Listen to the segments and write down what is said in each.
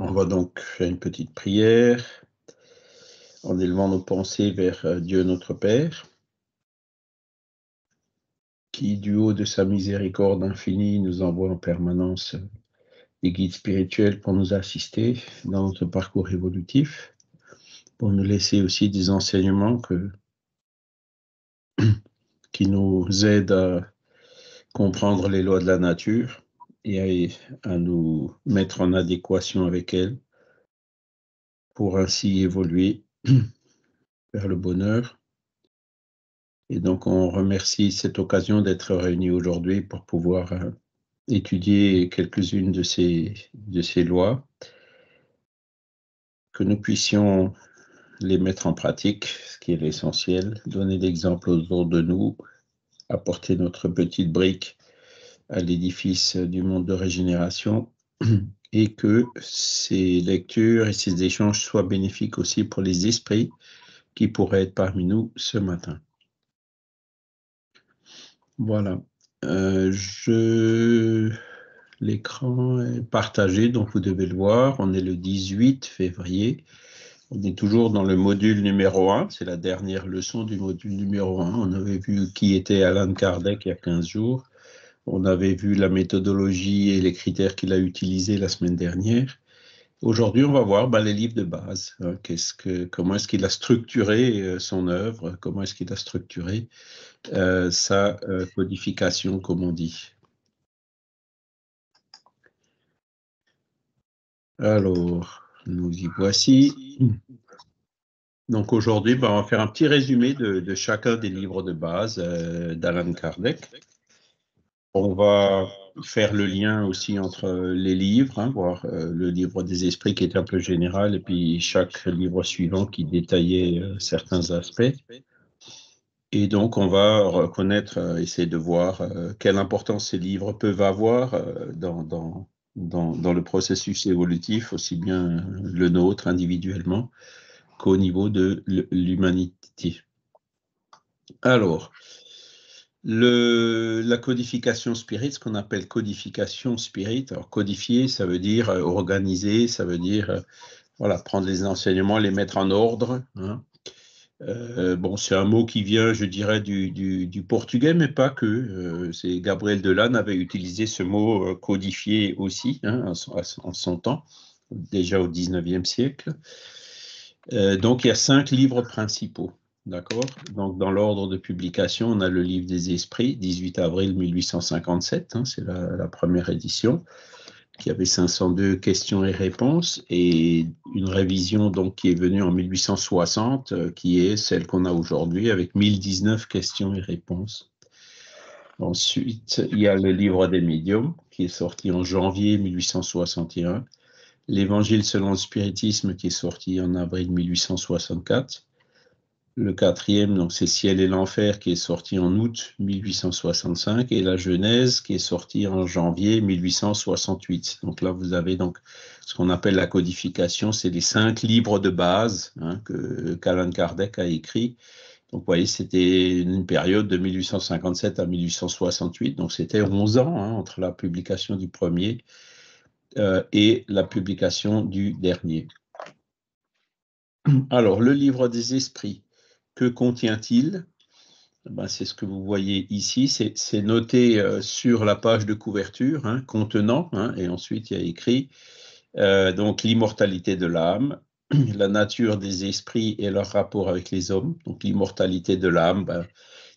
On va donc faire une petite prière en élevant nos pensées vers euh, Dieu notre Père, qui du haut de sa miséricorde infinie nous envoie en permanence des guides spirituels pour nous assister dans notre parcours évolutif, pour nous laisser aussi des enseignements qui nous aident à comprendre les lois de la nature et à, nous mettre en adéquation avec elle pour ainsi évoluer vers le bonheur. Et donc on remercie cette occasion d'être réunis aujourd'hui pour pouvoir euh, étudier quelques-unes de ces, de ces lois, que nous puissions les mettre en pratique, ce qui est l'essentiel, donner l'exemple autour de nous, apporter notre petite brique à l'édifice du monde de régénération et que ces lectures et ces échanges soient bénéfiques aussi pour les esprits qui pourraient être parmi nous ce matin. Voilà. Euh, je... L'écran est partagé, donc vous devez le voir. On est le 18 février. On est toujours dans le module numéro 1. C'est la dernière leçon du module numéro 1. On avait vu qui était Alan Kardec il y a 15 jours. On avait vu la méthodologie et les critères qu'il a utilisés la semaine dernière. Aujourd'hui, on va voir ben, les livres de base. Hein. que, comment est-ce qu'il a structuré euh, son œuvre Comment est-ce qu'il a structuré euh, sa euh, codification, comme on dit Alors, nous y voici. Donc aujourd'hui, ben, on va faire un petit résumé de, chacun des livres de base d'Alan Kardec. On va faire le lien aussi entre euh, les livres, hein, voir euh, le livre des esprits qui est un peu général, et puis chaque livre suivant qui détaillait euh, certains aspects. Et donc, on va reconnaître, essayer de voir quelle importance ces livres peuvent avoir dans, dans, le processus évolutif, aussi bien le nôtre individuellement qu'au niveau de l'humanité. Alors, la codification spirit, ce qu'on appelle codification spirit, alors codifier, ça veut dire euh, organiser, ça veut dire euh, voilà, prendre les enseignements, les mettre en ordre. Hein. Euh, bon, c'est un mot qui vient, je dirais, du, portugais, mais pas que. c'est Gabriel Delanne avait utilisé ce mot codifié aussi hein, en, son, temps, déjà au 19e siècle. donc, il y a cinq livres principaux. D'accord Donc, dans l'ordre de publication, on a le Livre des Esprits, 18 avril 1857, hein, c'est la, première édition, qui avait 502 questions et réponses, et une révision donc qui est venue en 1860, euh, qui est celle qu'on a aujourd'hui avec 1019 questions et réponses. Ensuite, il y a le Livre des Médiums, qui est sorti en janvier 1861, l'Évangile selon le Spiritisme, qui est sorti en avril 1864, le quatrième, donc, c'est Ciel et l'enfer, qui est sorti en août 1865, et la Genèse, qui est sorti en janvier 1868. Donc là, vous avez donc ce qu'on appelle la codification, c'est les cinq livres de base hein, que Kalan Kardec a écrit. Donc, vous voyez, c'était une période de 1857 à 1868, donc c'était 11 ans hein, entre la publication du premier euh, et la publication du dernier. Alors, le livre des esprits. Que contient-il ben, C'est ce que vous voyez ici, c'est noté euh, sur la page de couverture, hein, contenant, hein, et ensuite il y a écrit euh, donc l'immortalité de l'âme, la nature des esprits et leur rapport avec les hommes. Donc l'immortalité de l'âme, ben,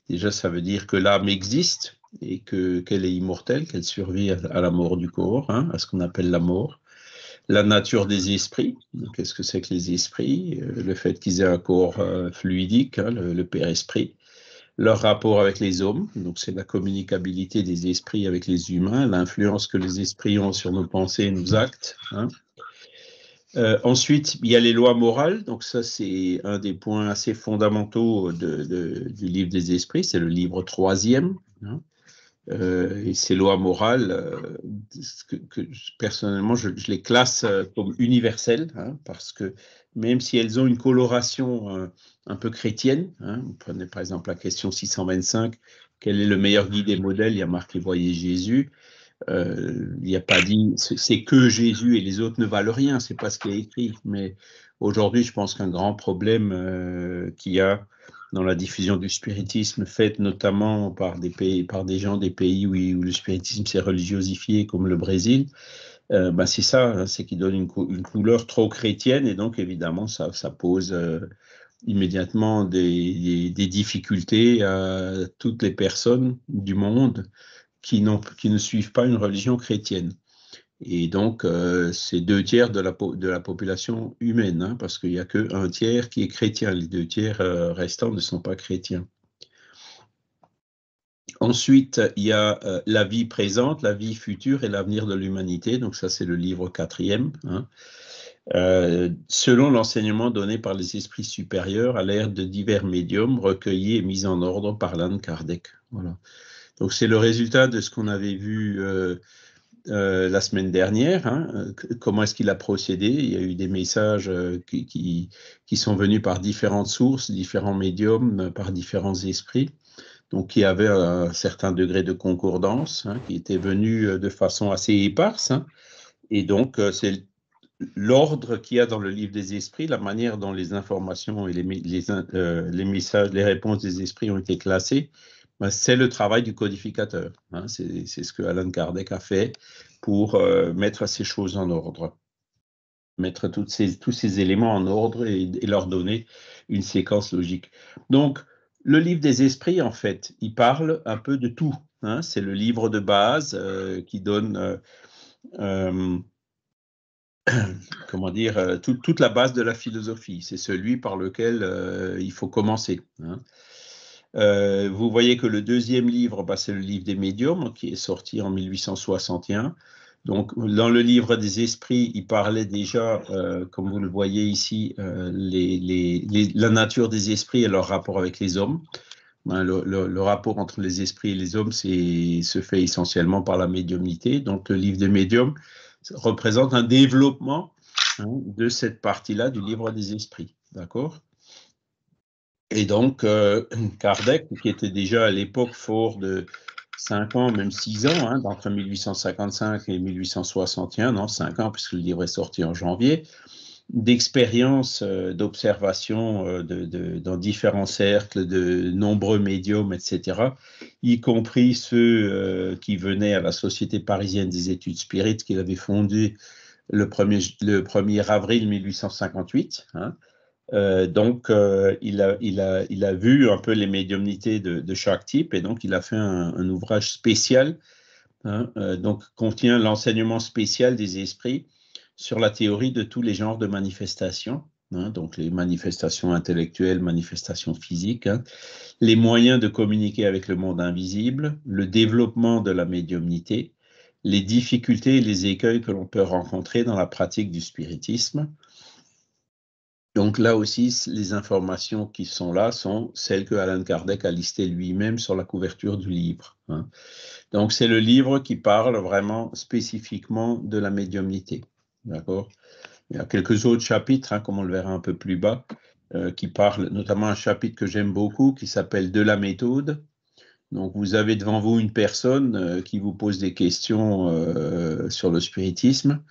déjà ça veut dire que l'âme existe et qu'elle est immortelle, qu'elle survit à, la mort du corps, hein, à ce qu'on appelle la mort la nature des esprits. Qu'est-ce que c'est que les esprits euh, Le fait qu'ils aient un corps euh, fluidique, hein, le, père-esprit. Leur rapport avec les hommes, donc c'est la communicabilité des esprits avec les humains, l'influence que les esprits ont sur nos pensées et nos actes. Hein. Euh, ensuite, il y a les lois morales, donc ça c'est un des points assez fondamentaux du livre des esprits, c'est le livre troisième. Hein. Euh, et ces lois morales, euh, que, personnellement, je, les classe euh, comme universelles, hein, parce que même si elles ont une coloration un peu chrétienne, hein, vous prenez par exemple la question 625, quel est le meilleur guide et modèle Il y a marqué Voyez Jésus. il n'y a pas dit c'est que Jésus et les autres ne valent rien, c'est pas ce qui est écrit. Mais aujourd'hui, je pense qu'un grand problème qu'il y a dans la diffusion du spiritisme faite notamment par des, pays, par des gens des pays où, le spiritisme s'est religiosifié, comme le Brésil, euh, bah, c'est ça, hein, c'est qu'il donne une, couleur trop chrétienne et donc évidemment ça, pose euh, immédiatement des, difficultés à toutes les personnes du monde qui, qui ne suivent pas une religion chrétienne. Et donc, euh, c'est deux tiers de la, de la population humaine, hein, parce qu'il n'y a qu'un tiers qui est chrétien. Les deux tiers euh, restants ne sont pas chrétiens. Ensuite, il y a euh, la vie présente, la vie future et l'avenir de l'humanité. Donc ça, c'est le livre quatrième. Hein. selon l'enseignement donné par les esprits supérieurs à l'ère de divers médiums recueillis et mis en ordre par l'Anne Kardec. Voilà. Donc c'est le résultat de ce qu'on avait vu euh, la semaine dernière. Hein, comment est-ce qu'il a procédé Il y a eu des messages euh, qui, sont venus par différentes sources, différents médiums, euh, par différents esprits, donc qui avaient un certain degré de concordance, hein, qui étaient venus de façon assez éparse. Hein. et donc, c'est l'ordre qu'il y a dans le livre des esprits, la manière dont les informations et les, messages, les réponses des esprits ont été classées ben, c'est le travail du codificateur. Hein. c'est ce que Alan Kardec a fait pour euh, mettre ces choses en ordre, mettre toutes ces, tous ces éléments en ordre et, leur donner une séquence logique. Donc, le livre des esprits, en fait, il parle un peu de tout. Hein. c'est le livre de base euh, qui donne, euh, comment dire, toute la base de la philosophie. C'est celui par lequel il faut commencer. Hein. Euh, vous voyez que le deuxième livre, bah, c'est le livre des médiums, qui est sorti en 1861. Donc, dans le livre des esprits, il parlait déjà, euh, comme vous le voyez ici, euh, les, la nature des esprits et leur rapport avec les hommes. Hein, le, rapport entre les esprits et les hommes se fait essentiellement par la médiumnité. Donc, le livre des médiums représente un développement hein, de cette partie-là du livre des esprits. D'accord et donc, euh, Kardec, qui était déjà à l'époque fort de 5 ans, même 6 ans, hein, entre 1855 et 1861, non, 5 ans, puisque le livre est sorti en janvier, d'expérience, euh, d'observation euh, dans différents cercles, de nombreux médiums, etc., y compris ceux qui venaient à la Société parisienne des études spirites qu'il avait fondée le 1er, avril 1858. Euh, donc, euh, il, a, vu un peu les médiumnités de, chaque type et donc il a fait un, ouvrage spécial, hein, euh, donc contient l'enseignement spécial des esprits sur la théorie de tous les genres de manifestations, hein, donc les manifestations intellectuelles, manifestations physiques, hein, les moyens de communiquer avec le monde invisible, le développement de la médiumnité, les difficultés et les écueils que l'on peut rencontrer dans la pratique du spiritisme, donc là aussi, les informations qui sont là sont celles que Alan Kardec a listées lui-même sur la couverture du livre. Hein. Donc c'est le livre qui parle vraiment spécifiquement de la médiumnité. D'accord Il y a quelques autres chapitres, hein, comme on le verra un peu plus bas, euh, qui parlent, notamment un chapitre que j'aime beaucoup qui s'appelle De la méthode. Donc vous avez devant vous une personne euh, qui vous pose des questions euh, sur le spiritisme.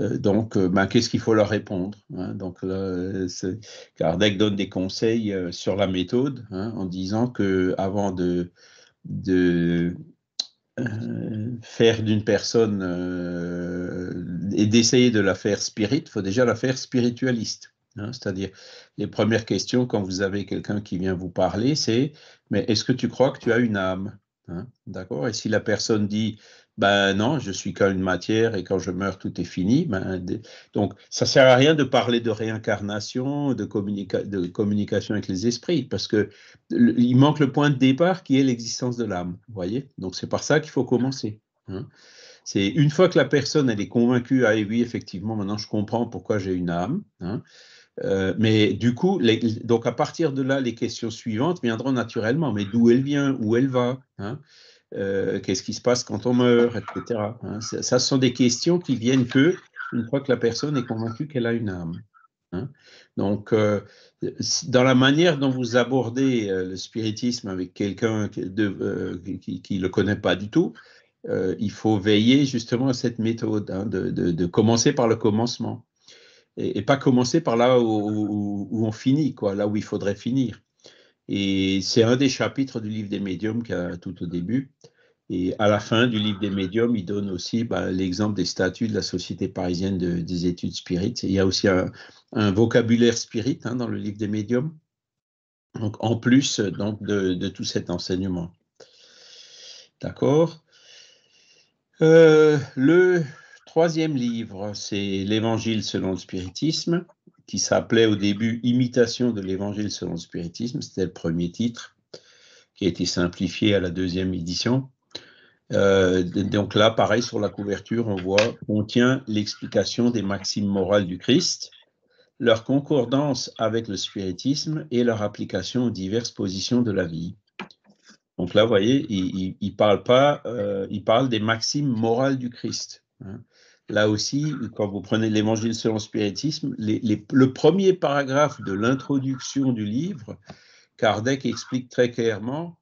Euh, donc, euh, ben, qu'est-ce qu'il faut leur répondre hein? Donc, Kardec donne des conseils euh, sur la méthode hein, en disant que avant de, faire d'une personne et d'essayer de la faire spirit, il faut déjà la faire spiritualiste. Hein? C'est-à-dire, les premières questions quand vous avez quelqu'un qui vient vous parler, c'est mais est-ce que tu crois que tu as une âme D'accord Et si la personne dit ben non, je suis qu'une matière et quand je meurs, tout est fini. Ben, donc, ça sert à rien de parler de réincarnation, de, de communication avec les esprits, parce que il manque le point de départ qui est l'existence de l'âme. voyez Donc, c'est par ça qu'il faut commencer. Hein. c'est une fois que la personne elle est convaincue, ah oui, effectivement, maintenant je comprends pourquoi j'ai une âme. Hein, euh, mais du coup, donc à partir de là, les questions suivantes viendront naturellement. Mais d'où elle vient, où elle va hein? Euh, qu'est-ce qui se passe quand on meurt, etc. Hein, ça, sont des questions qui viennent que une fois que la personne est convaincue qu'elle a une âme. Hein. Donc, euh, dans la manière dont vous abordez euh, le spiritisme avec quelqu'un qui ne le connaît pas du tout, il faut veiller justement à cette méthode, hein, de, de, commencer par le commencement et, pas commencer par là où, où, on finit, quoi, là où il faudrait finir. Et c'est un des chapitres du livre des médiums qu'il a tout au début. Et à la fin du livre des médiums, il donne aussi bah, l'exemple des statuts de la Société parisienne des études spirites. il y a aussi un, vocabulaire spirit hein, dans le livre des médiums, donc en plus donc, de, tout cet enseignement. D'accord euh, Le troisième livre, c'est l'Évangile selon le spiritisme qui s'appelait au début Imitation de l'Évangile selon le spiritisme, c'était le premier titre, qui a été simplifié à la deuxième édition. Euh, donc là, pareil, sur la couverture, on voit tient l'explication des maximes morales du Christ, leur concordance avec le spiritisme et leur application aux diverses positions de la vie. Donc là, vous voyez, il, parle pas, euh, il parle des maximes morales du Christ. Hein. Là aussi, quand vous prenez l'Évangile selon le spiritisme, le premier paragraphe de l'introduction du livre, Kardec explique très clairement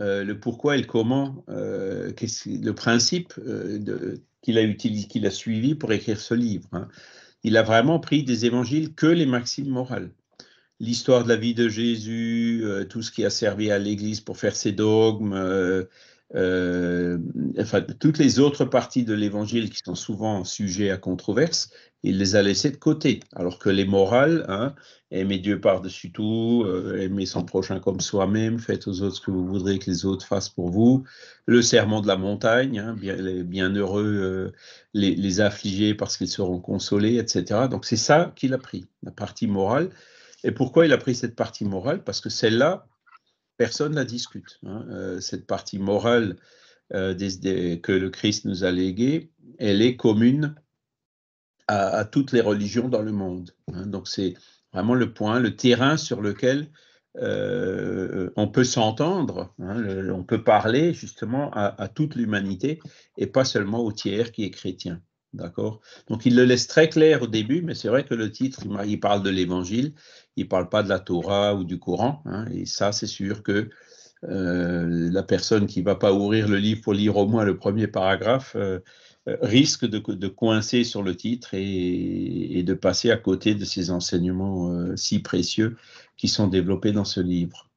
euh, le pourquoi et le comment, euh, le principe euh, qu'il a, suivi pour écrire ce livre. Hein. Il a vraiment pris des évangiles que les maximes morales. L'histoire de la vie de Jésus, tout ce qui a servi à l'Église pour faire ses dogmes, euh, enfin, toutes les autres parties de l'évangile qui sont souvent sujets à controverse, il les a laissées de côté. Alors que les morales, hein, aimer Dieu par-dessus tout, euh, aimez son prochain comme soi-même, faites aux autres ce que vous voudrez que les autres fassent pour vous, le serment de la montagne, hein, bien, les bienheureux, euh, les, les affligés parce qu'ils seront consolés, etc. Donc c'est ça qu'il a pris, la partie morale. Et pourquoi il a pris cette partie morale Parce que celle-là, personne ne la discute. Hein. Euh, cette partie morale euh, que le Christ nous a léguée, elle est commune à, toutes les religions dans le monde. Hein. Donc c'est vraiment le point, le terrain sur lequel euh, on peut s'entendre, hein. on peut parler justement à, à toute l'humanité et pas seulement au tiers qui est chrétien. D'accord Donc il le laisse très clair au début, mais c'est vrai que le titre, il parle de l'Évangile, il ne parle pas de la Torah ou du Coran. Hein, et ça, c'est sûr que euh, la personne qui ne va pas ouvrir le livre pour lire au moins le premier paragraphe euh, risque de, coincer sur le titre et, de passer à côté de ces enseignements euh, si précieux qui sont développés dans ce livre.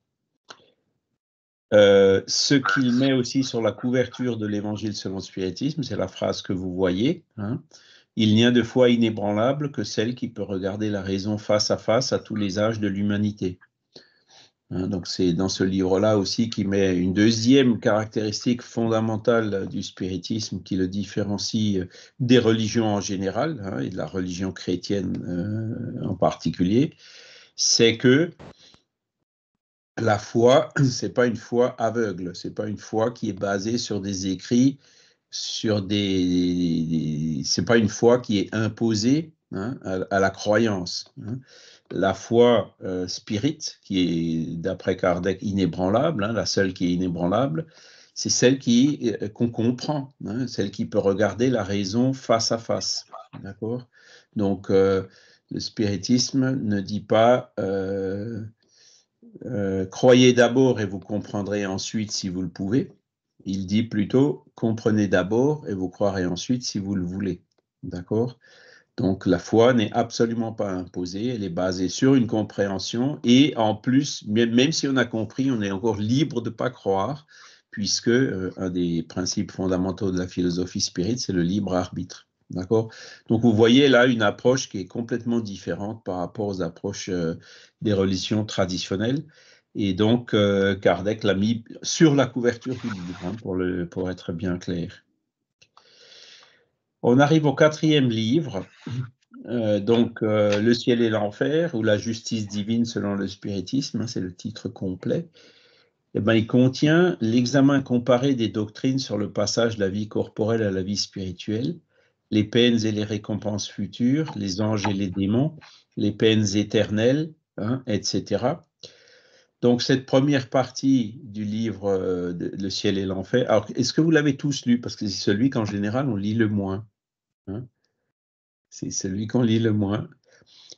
Euh, ce qu'il met aussi sur la couverture de l'évangile selon le spiritisme, c'est la phrase que vous voyez. Hein. Il n'y a de foi inébranlable que celle qui peut regarder la raison face à face à tous les âges de l'humanité. Hein, donc c'est dans ce livre-là aussi qu'il met une deuxième caractéristique fondamentale du spiritisme qui le différencie euh, des religions en général hein, et de la religion chrétienne euh, en particulier, c'est que la foi, c'est pas une foi aveugle, c'est pas une foi qui est basée sur des écrits, sur des, c'est pas une foi qui est imposée hein, à, la croyance. Hein. La foi euh, spirit, qui est d'après Kardec inébranlable, hein, la seule qui est inébranlable, c'est celle qui euh, qu'on comprend, celle qui peut regarder la raison face à face. D'accord. Donc euh, le spiritisme ne dit pas euh, euh, croyez d'abord et vous comprendrez ensuite si vous le pouvez. Il dit plutôt comprenez d'abord et vous croirez ensuite si vous le voulez. D'accord Donc la foi n'est absolument pas imposée, elle est basée sur une compréhension et en plus, même si on a compris, on est encore libre de ne pas croire puisque euh, un des principes fondamentaux de la philosophie spirite, c'est le libre arbitre. D'accord Donc vous voyez là une approche qui est complètement différente par rapport aux approches euh, des religions traditionnelles. Et donc euh, Kardec l'a mis sur la couverture du livre, hein, pour, pour être bien clair. On arrive au quatrième livre, euh, donc Le ciel et l'enfer, ou la justice divine selon le spiritisme, hein, c'est le titre complet. Et eh ben, il contient l'examen comparé des doctrines sur le passage de la vie corporelle à la vie spirituelle, les peines et les récompenses futures, les anges et les démons, les peines éternelles, hein, etc. Donc cette première partie du livre euh, Le ciel et l'enfer, alors est-ce que vous l'avez tous lu Parce que c'est celui qu'en général on lit le moins. Hein. c'est celui qu'on lit le moins.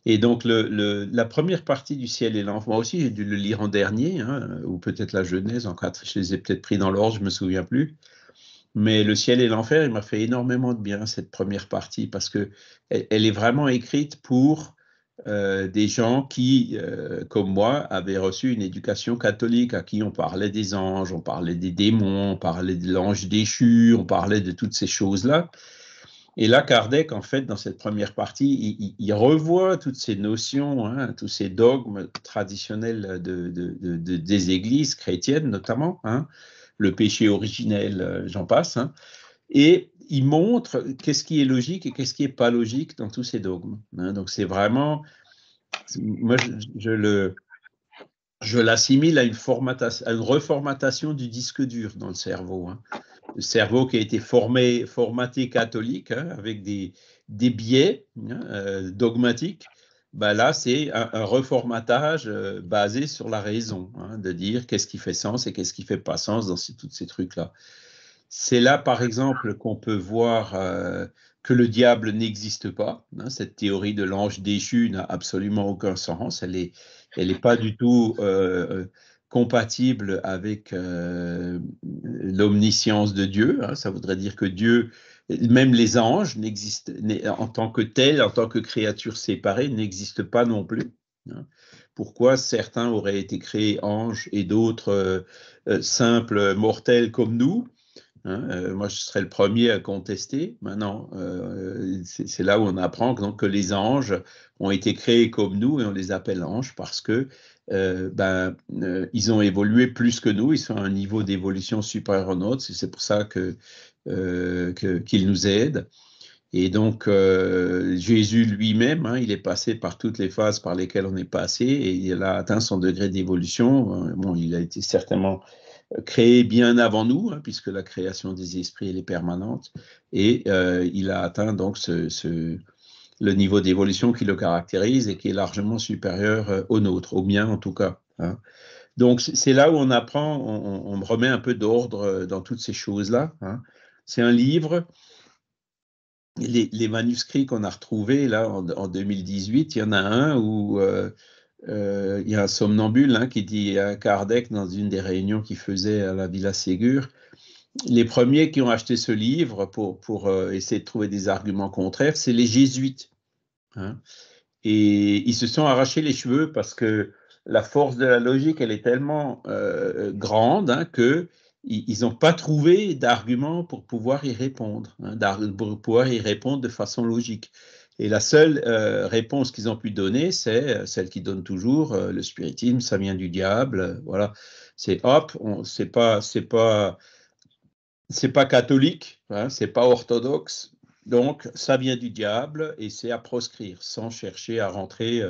Et donc la première partie du ciel et l'enfer, moi aussi j'ai dû le lire en dernier, hein, ou peut-être la Genèse, en quatre, je les ai peut-être pris dans l'ordre, je ne me souviens plus. Mais Le ciel et l'enfer, il m'a fait énormément de bien cette première partie parce que elle, est vraiment écrite pour euh, des gens qui, euh, comme moi, avaient reçu une éducation catholique à qui on parlait des anges, on parlait des démons, on parlait de l'ange déchu, on parlait de toutes ces choses-là. Et là, Kardec, en fait, dans cette première partie, il, revoit toutes ces notions, hein, tous ces dogmes traditionnels de, des églises chrétiennes, notamment, hein, le péché originel, euh, j'en passe. Hein. et il montre qu'est-ce qui est logique et qu'est-ce qui n'est pas logique dans tous ces dogmes. Hein. donc c'est vraiment, moi je, le, je l'assimile à une, à une reformatation du disque dur dans le cerveau. Hein. Le cerveau qui a été formé, formaté catholique avec des, des biais euh, dogmatiques bah, là, c'est un, reformatage euh, basé sur la raison, hein, de dire qu'est-ce qui fait sens et qu'est-ce qui fait pas sens dans tous ces trucs-là. C'est là, par exemple, qu'on peut voir euh, que le diable n'existe pas. Hein. cette théorie de l'ange déchu n'a absolument aucun sens. Elle n'est elle est pas du tout euh, compatible avec l'omniscience de Dieu. Hein. Ça voudrait dire que Dieu même les anges n'existent en tant que tels, en tant que créatures séparées, n'existent pas non plus. Hein. Pourquoi certains auraient été créés anges et d'autres euh, euh, simples mortels comme nous Hein, euh, moi, je serais le premier à contester. Maintenant, euh, c'est là où on apprend que, donc, que les anges ont été créés comme nous et on les appelle anges parce que euh, ben, ils ont évolué plus que nous. Ils sont à un niveau d'évolution supérieur au nôtre. C'est pour ça que qu'ils nous aident. Et donc, Jésus lui-même, hein, il est passé par toutes les phases par lesquelles on est passé et il a atteint son degré d'évolution. Bon, il a été certainement créé bien avant nous, hein, puisque la création des esprits elle est permanente, et euh, il a atteint donc ce, le niveau d'évolution qui le caractérise et qui est largement supérieur euh, au nôtre, au mien en tout cas. Hein. Donc c'est là où on apprend, on, remet un peu d'ordre euh, dans toutes ces choses-là. Hein. C'est un livre. Les, manuscrits qu'on a retrouvés là en, 2018, il y en a un où euh, il y a un somnambule hein, qui dit à Kardec dans une des réunions qu'il faisait à la Villa Ségur, les premiers qui ont acheté ce livre pour, euh, essayer de trouver des arguments contraires, c'est les jésuites. Hein. Et ils se sont arrachés les cheveux parce que la force de la logique, elle est tellement euh, grande qu'ils hein, que ils n'ont pas trouvé d'argument pour pouvoir y répondre, pour pouvoir y répondre de façon logique. Et la seule euh, réponse qu'ils ont pu donner, c'est euh, celle qu'ils donnent toujours euh, le spiritisme, ça vient du diable. voilà, c'est hop, c'est pas, c'est pas, c'est pas catholique, hein, c'est pas orthodoxe. Donc, ça vient du diable et c'est à proscrire, sans chercher à rentrer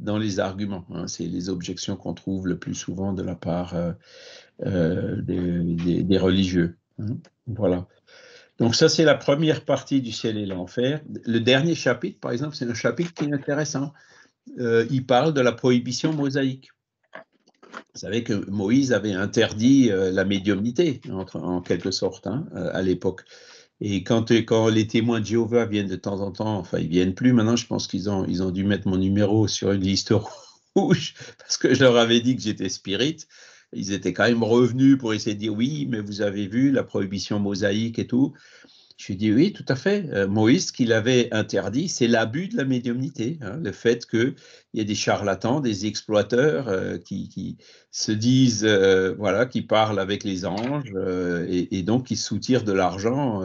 dans les arguments. Hein. C'est les objections qu'on trouve le plus souvent de la part des, religieux. Hein. Voilà. Donc ça, c'est la première partie du ciel et l'enfer. Le dernier chapitre, par exemple, c'est un chapitre qui est intéressant. Euh, il parle de la prohibition mosaïque. Vous savez que Moïse avait interdit euh, la médiumnité, en, quelque sorte, hein, euh, à l'époque. Et quand, les témoins de Jéhovah viennent de temps en temps, enfin, ils viennent plus maintenant, je pense qu'ils ont, ont dû mettre mon numéro sur une liste rouge parce que je leur avais dit que j'étais spirit ils étaient quand même revenus pour essayer de dire oui, mais vous avez vu la prohibition mosaïque et tout. Je lui ai dit oui, tout à fait. Euh, Moïse, ce qu'il avait interdit, c'est l'abus de la médiumnité, hein, le fait qu'il y ait des charlatans, des exploiteurs euh, qui, se disent, euh, voilà, qui parlent avec les anges et, donc qui soutirent de l'argent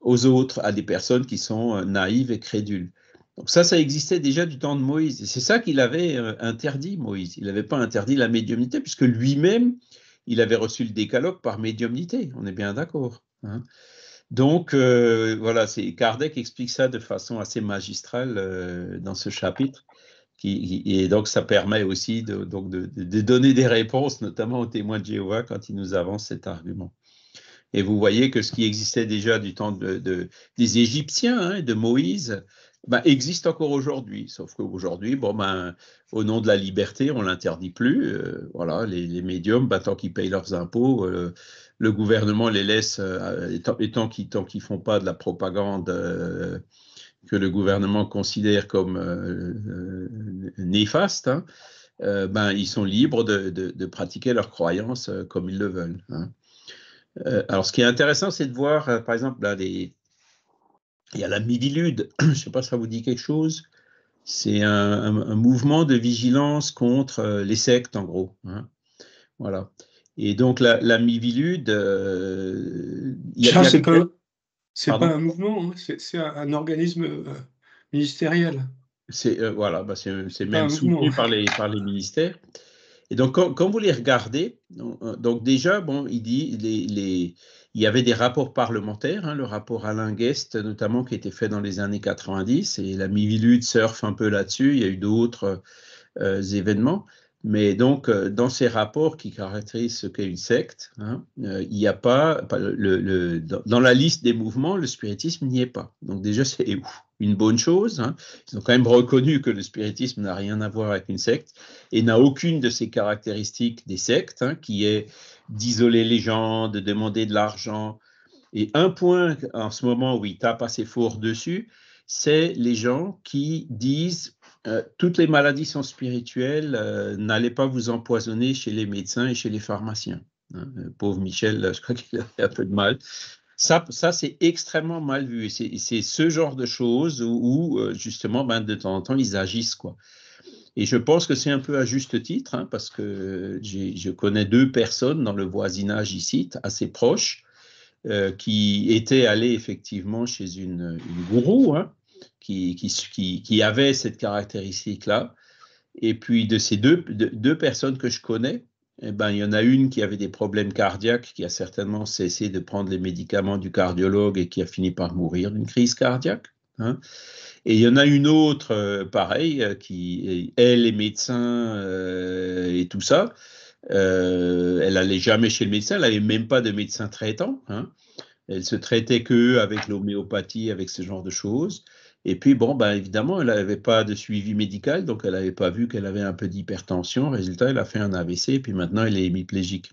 aux autres, à des personnes qui sont naïves et crédules. Donc ça, ça existait déjà du temps de Moïse. Et c'est ça qu'il avait euh, interdit, Moïse. Il n'avait pas interdit la médiumnité, puisque lui-même, il avait reçu le décalogue par médiumnité. On est bien d'accord. Hein. donc euh, voilà, c'est Kardec explique ça de façon assez magistrale euh, dans ce chapitre. et donc ça permet aussi de, donner des réponses, notamment aux témoins de Jéhovah quand ils nous avancent cet argument. Et vous voyez que ce qui existait déjà du temps des Égyptiens, hein, de Moïse, ben, existe encore aujourd'hui. Sauf qu'aujourd'hui, bon, ben, au nom de la liberté, on l'interdit plus. Euh, voilà, les, médiums, ben, tant qu'ils payent leurs impôts, euh, le gouvernement les laisse, euh, et tant, qu'ils ne font pas de la propagande que le gouvernement considère comme néfaste, hein, ben, ils sont libres de, pratiquer leurs croyances comme ils le veulent. Hein. alors, ce qui est intéressant, c'est de voir, par exemple, ben, les, il y a la Mivilude, je ne sais pas si ça vous dit quelque chose. C'est un, mouvement de vigilance contre euh, les sectes, en gros. Hein. Voilà. Et donc, la, Mivilude. Euh, c'est pas, pas, un mouvement, hein. c'est un, organisme euh, ministériel. C'est euh, voilà, bah, c'est même soutenu par les, ministères. Et donc, quand, vous les regardez, donc, déjà, bon, il dit les, il y avait des rapports parlementaires, hein, le rapport Alain Guest notamment qui était fait dans les années 90 et la Mivilude surfe un peu là-dessus, il y a eu d'autres euh, événements. Mais donc, euh, dans ces rapports qui caractérisent ce qu'est une secte, hein, euh, il n'y a pas, le, dans la liste des mouvements, le spiritisme n'y est pas. Donc déjà, c'est une bonne chose. Hein. Ils ont quand même reconnu que le spiritisme n'a rien à voir avec une secte et n'a aucune de ces caractéristiques des sectes, qui est d'isoler les gens, de demander de l'argent. Et un point en ce moment où il tape assez fort dessus, c'est les gens qui disent euh, toutes les maladies sont spirituelles, euh, n'allez pas vous empoisonner chez les médecins et chez les pharmaciens. Hein, euh, pauvre Michel, je crois qu'il a un peu de mal. Ça, c'est extrêmement mal vu. C'est ce genre de choses où, justement, ben, de temps en temps, ils agissent. quoi. Et je pense que c'est un peu à juste titre, hein, parce que je connais deux personnes dans le voisinage ici, assez proches, euh, qui étaient allées effectivement chez une, gourou, hein, qui, qui, avait cette caractéristique-là. Et puis de ces deux, deux personnes que je connais, eh ben, il y en a une qui avait des problèmes cardiaques, qui a certainement cessé de prendre les médicaments du cardiologue et qui a fini par mourir d'une crise cardiaque. Hein. Et il y en a une autre, euh, pareil, euh, qui, elle, est médecin euh, et tout ça. elle n'allait jamais chez le médecin, elle n'avait même pas de médecin traitant. Hein. Elle se traitait que avec l'homéopathie, avec ce genre de choses. Et puis, bon, ben, évidemment, elle n'avait pas de suivi médical, donc elle n'avait pas vu qu'elle avait un peu d'hypertension. Résultat, elle a fait un AVC et puis maintenant, elle est hémiplégique.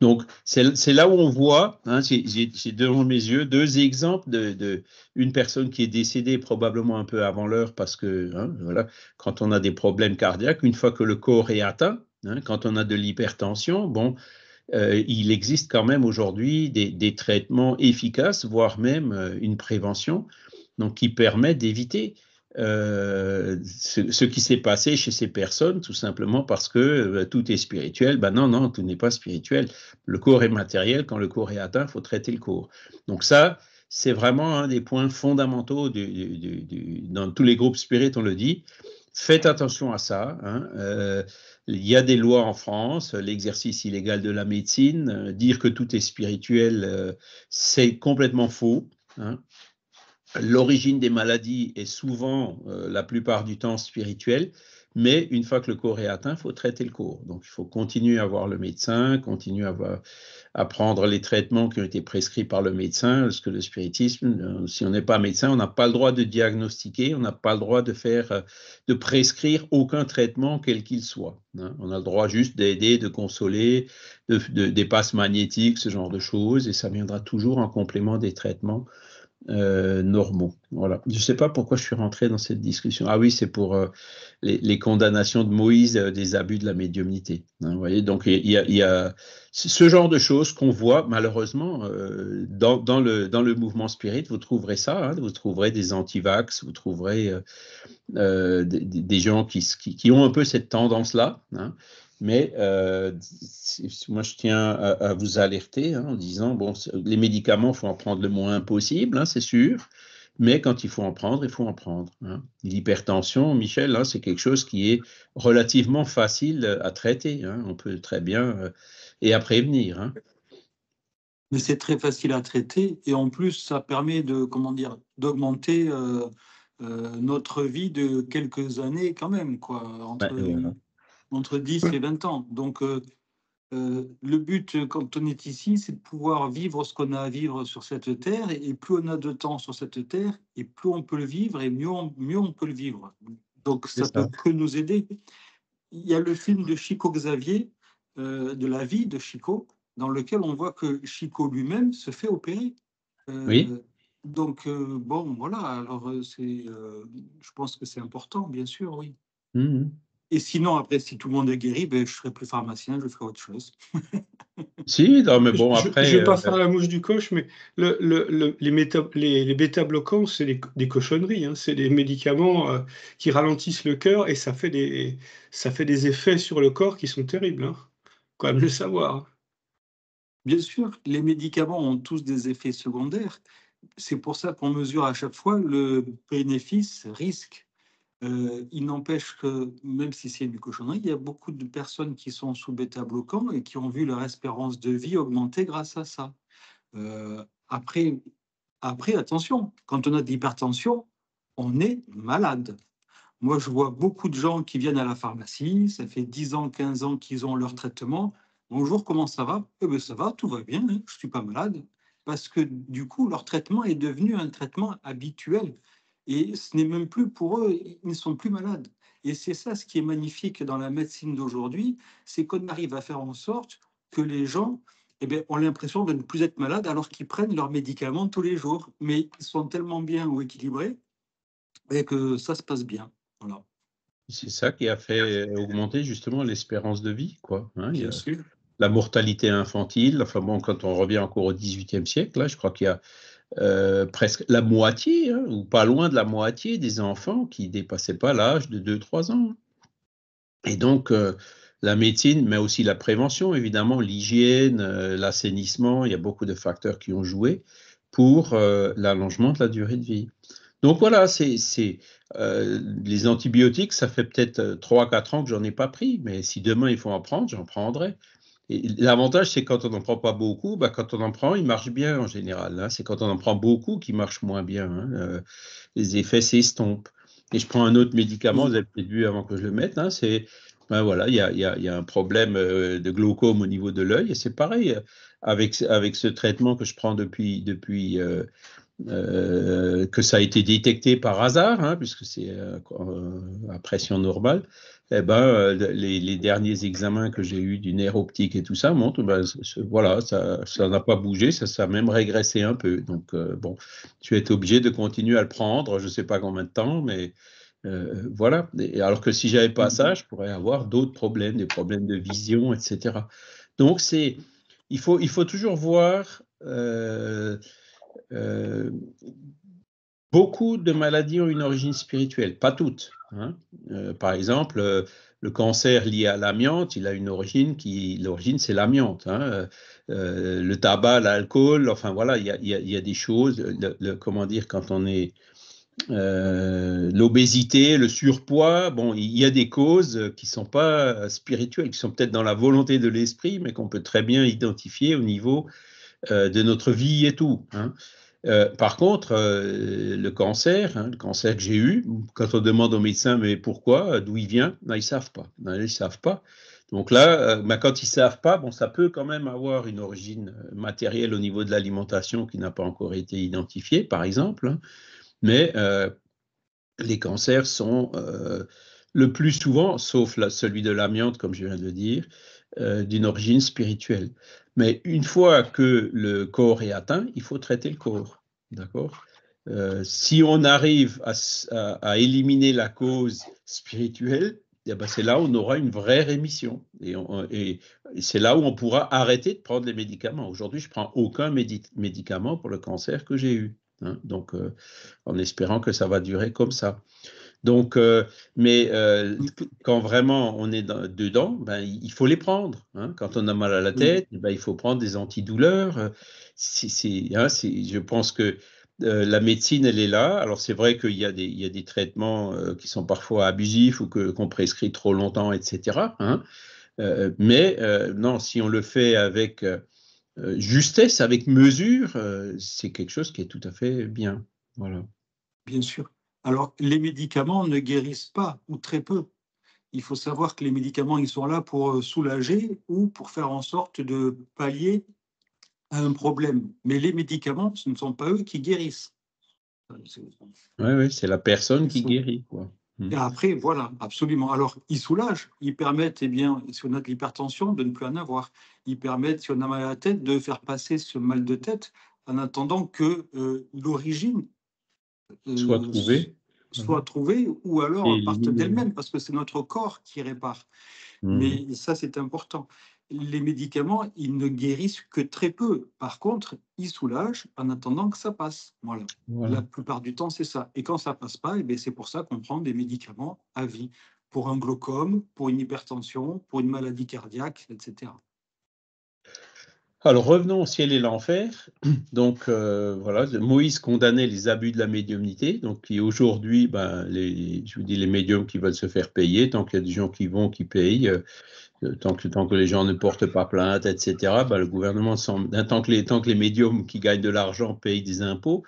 Donc, c'est là où on voit, c'est hein, j'ai devant mes yeux deux exemples de, une personne qui est décédée probablement un peu avant l'heure parce que, hein, voilà, quand on a des problèmes cardiaques, une fois que le corps est atteint, hein, quand on a de l'hypertension, bon, euh, il existe quand même aujourd'hui des, des, traitements efficaces, voire même euh, une prévention, donc qui permet d'éviter euh, ce, qui s'est passé chez ces personnes, tout simplement parce que euh, tout est spirituel. Ben non, non, tout n'est pas spirituel. Le corps est matériel. Quand le corps est atteint, il faut traiter le corps. Donc ça, c'est vraiment un des points fondamentaux dans tous les groupes spirites, on le dit. Faites attention à ça. Hein. Euh, il y a des lois en France, l'exercice illégal de la médecine, dire que tout est spirituel, c'est complètement faux. Hein. L'origine des maladies est souvent, euh, la plupart du temps, spirituelle, mais une fois que le corps est atteint, il faut traiter le corps. Donc, il faut continuer à voir le médecin, continuer à, prendre les traitements qui ont été prescrits par le médecin, parce que le spiritisme, euh, si on n'est pas médecin, on n'a pas le droit de diagnostiquer, on n'a pas le droit de faire, euh, de prescrire aucun traitement, quel qu'il soit. Hein. On a le droit juste d'aider, de consoler, de, de, des passes magnétiques, ce genre de choses, et ça viendra toujours en complément des traitements euh, normaux. Voilà. Je ne sais pas pourquoi je suis rentré dans cette discussion. Ah oui, c'est pour euh, les, condamnations de Moïse euh, des abus de la médiumnité. Hein, voyez, donc il y, a ce genre de choses qu'on voit malheureusement dans, dans, le, dans le mouvement spirit. Vous trouverez ça. Hein. vous trouverez des antivax, vous trouverez des, gens qui, qui, ont un peu cette tendance-là. Hein. Mais euh, moi, je tiens à, vous alerter hein, en disant, bon, les médicaments, il faut en prendre le moins possible, hein, c'est sûr, mais quand il faut en prendre, il faut en prendre. Hein. L'hypertension, Michel, c'est quelque chose qui est relativement facile à traiter. On peut très bien euh, et à prévenir. Mais c'est très facile à traiter et en plus, ça permet de, comment dire, d'augmenter euh, notre vie de quelques années quand même, quoi entre 10 et 20 ans. Donc, euh, euh, le but euh, quand on est ici, c'est de pouvoir vivre ce qu'on a à vivre sur cette terre. Et, plus on a de temps sur cette terre, et plus on peut le vivre, et mieux on, mieux on peut le vivre. Donc, ça peut nous aider. Il y a le film de Chico Xavier, de la vie de Chico, dans lequel on voit que Chico lui-même se fait opérer. Donc, bon, voilà, alors je pense que c'est important, bien sûr, oui. Mmh, mmh. Et sinon, après, si tout le monde est guéri, ben, je serai plus pharmacien, je ferai autre chose. si, non, mais bon, après. Je ne euh, vais pas faire ben. la mouche du coche, mais les, bêta-bloquants, c'est des cochonneries. Hein. c'est des médicaments euh, qui ralentissent le cœur et ça fait, des, effets sur le corps qui sont terribles. Hein. Quand même le savoir. Bien sûr, les médicaments ont tous des effets secondaires. C'est pour ça qu'on mesure à chaque fois le bénéfice-risque euh, il n'empêche que, même si c'est du cochonnerie, il y a beaucoup de personnes qui sont sous bêta bloquant et qui ont vu leur espérance de vie augmenter grâce à ça. Euh, après, après, attention, quand on a de l'hypertension, on est malade. Moi, je vois beaucoup de gens qui viennent à la pharmacie, ça fait 10 ans, 15 ans qu'ils ont leur traitement. Bonjour, comment ça va Eh ben, ça va, tout va bien, hein, je ne suis pas malade. Parce que du coup, leur traitement est devenu un traitement habituel. Et ce n'est même plus pour eux, ils ne sont plus malades. Et c'est ça ce qui est magnifique dans la médecine d'aujourd'hui, c'est qu'on arrive à faire en sorte que les gens eh bien, ont l'impression de ne plus être malades alors qu'ils prennent leurs médicaments tous les jours. Mais ils sont tellement bien ou équilibrés et eh, que ça se passe bien. Voilà. C'est ça qui a fait augmenter justement l'espérance de vie. Quoi. Hein. La mortalité infantile, enfin quand on revient encore au XVIIIe siècle, là, je crois qu'il y a euh, presque la moitié, hein, ou pas loin de la moitié des enfants qui dépassaient pas l'âge de 2-3 ans. Et donc, euh, la médecine, mais aussi la prévention, évidemment, l'hygiène, euh, l'assainissement, il y a beaucoup de facteurs qui ont joué pour l'allongement de la durée de vie. Donc voilà, c'est les antibiotiques, ça fait peut-être 3-4 ans que j'en ai pas pris, mais si demain il faut en prendre, j'en prendrai. L'avantage, c'est quand on n'en prend pas beaucoup, bah, quand on en prend, il marche bien en général. Hein. C'est quand on en prend beaucoup qu'il marche moins bien. Hein, les effets s'estompent. Et je prends un autre médicament, vous avez peut-être vu avant que je le mette, hein, c'est ben voilà, il y a, y, y a, un problème euh, de glaucome au niveau de l'œil. Et c'est pareil avec, avec ce traitement que je prends depuis, depuis euh, euh, que ça a été détecté par hasard, puisque c'est à pression normale eh ben, euh, les, derniers examens que j'ai eus du nerf optique et tout ça montrent, ben, voilà, ça n'a pas bougé, ça, ça, a même régressé un peu. Donc, euh, bon, tu es obligé de continuer à le prendre, je ne sais pas combien de temps, mais euh, voilà. alors que si j'avais pas ça, je pourrais avoir d'autres problèmes, des problèmes de vision, etc. Donc, c'est, il faut, il faut toujours voir. beaucoup de maladies ont une origine spirituelle, pas toutes. Hein. Euh, par exemple, euh, le cancer lié à l'amiante, il a une origine qui, l'origine c'est l'amiante. Hein. Euh, le tabac, l'alcool, enfin voilà, il y a, des choses. comment dire, quand on est l'obésité, le surpoids, bon, il y a des causes qui sont pas spirituelles, qui sont peut-être dans la volonté de l'esprit, mais qu'on peut très bien identifier au niveau de notre vie et tout. Hein. Euh, par contre, euh, le cancer, hein, le cancer que j'ai eu, quand on demande aux médecins mais pourquoi, euh, d'où il vient, ils savent pas. ils savent pas. Donc là, bah, quand ils savent pas, bon, ça peut quand même avoir une origine matérielle au niveau de l'alimentation qui n'a pas encore été identifiée, par exemple. Hein. mais les cancers sont le plus souvent, sauf celui de l'amiante, comme je viens de dire, d'une origine spirituelle. Mais une fois que le corps est atteint, il faut traiter le corps. D'accord euh, Si on arrive à, éliminer la cause spirituelle, eh ben, c'est là où on aura une vraie rémission. Et, c'est là où on pourra arrêter de prendre les médicaments. Aujourd'hui, je prends aucun médicament pour le cancer que j'ai eu. Hein. donc, euh, en espérant que ça va durer comme ça. Donc, euh, mais euh, quand vraiment on est dedans, ben, il faut les prendre. Hein. Quand on a mal à la tête, ben, il faut prendre des antidouleurs. Euh, hein, je pense que la médecine, elle est là. Alors, c'est vrai qu'il y, a des traitements qui sont parfois abusifs ou qu'on prescrit trop longtemps, etc. Hein. mais non, si on le fait avec justesse, avec mesure, c'est quelque chose qui est tout à fait bien. Voilà. Bien sûr. Alors, les médicaments ne guérissent pas, ou très peu. Il faut savoir que les médicaments, ils sont là pour euh, soulager ou pour faire en sorte de pallier à un problème. Mais les médicaments, ce ne sont pas eux qui guérissent. Oui, ouais, c'est la personne qui guérit. Hmm. Et après, voilà, absolument. Alors, ils soulagent, ils permettent, eh bien, si on a de l'hypertension, de ne plus en avoir. Ils permettent, si on a mal à la tête, de faire passer ce mal de tête en attendant que euh, l'origine soit euh, trouvé, Soit mmh. trouvé ou alors partent partir d'elle-même, parce que c'est notre corps qui répare. Mmh. Mais ça, c'est important. Les médicaments, ils ne guérissent que très peu. Par contre, ils soulagent en attendant que ça passe. Voilà. La plupart du temps, c'est ça. Et quand ça passe pas, eh ben, c'est pour ça qu'on prend des médicaments à vie. Pour un glaucome, pour une hypertension, pour une maladie cardiaque, etc. Alors revenons au ciel et l'enfer. Donc euh, voilà, Moïse condamnait les abus de la médiumnité. Donc aujourd'hui, ben, les, je vous dis les médiums qui veulent se faire payer, tant qu'il y a des gens qui vont, qui payent, euh, euh, tant, que, que les gens ne portent pas plainte, etc. Ben, le gouvernement ben, tant que les tant que les médiums qui gagnent de l'argent payent des impôts.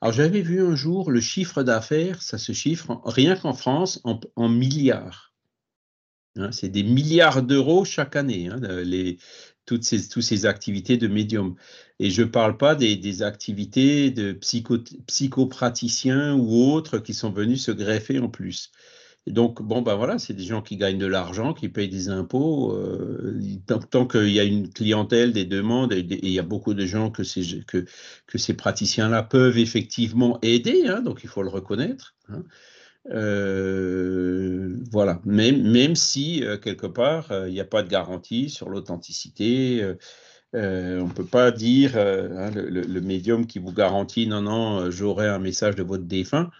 Alors j'avais vu un jour le chiffre d'affaires, ça se chiffre rien qu'en France en, milliards. Hein, c'est des milliards d'euros chaque année. Hein, les, toutes ces, ces activités de médium. Et je ne parle pas des, des activités de psycho, psychopraticiens ou autres qui sont venus se greffer en plus. donc, bon, ben voilà, c'est des gens qui gagnent de l'argent, qui payent des impôts. Euh, tant, qu'il y a une clientèle, des demandes, et, il y a beaucoup de gens que ces, que, que ces praticiens-là peuvent effectivement aider, hein, donc il faut le reconnaître. Hein. Euh, voilà, même, même si euh, quelque part euh, il n'y a pas de garantie sur l'authenticité, on ne peut pas dire hein, le, médium qui vous garantit non, non, j'aurai un message de votre défunt.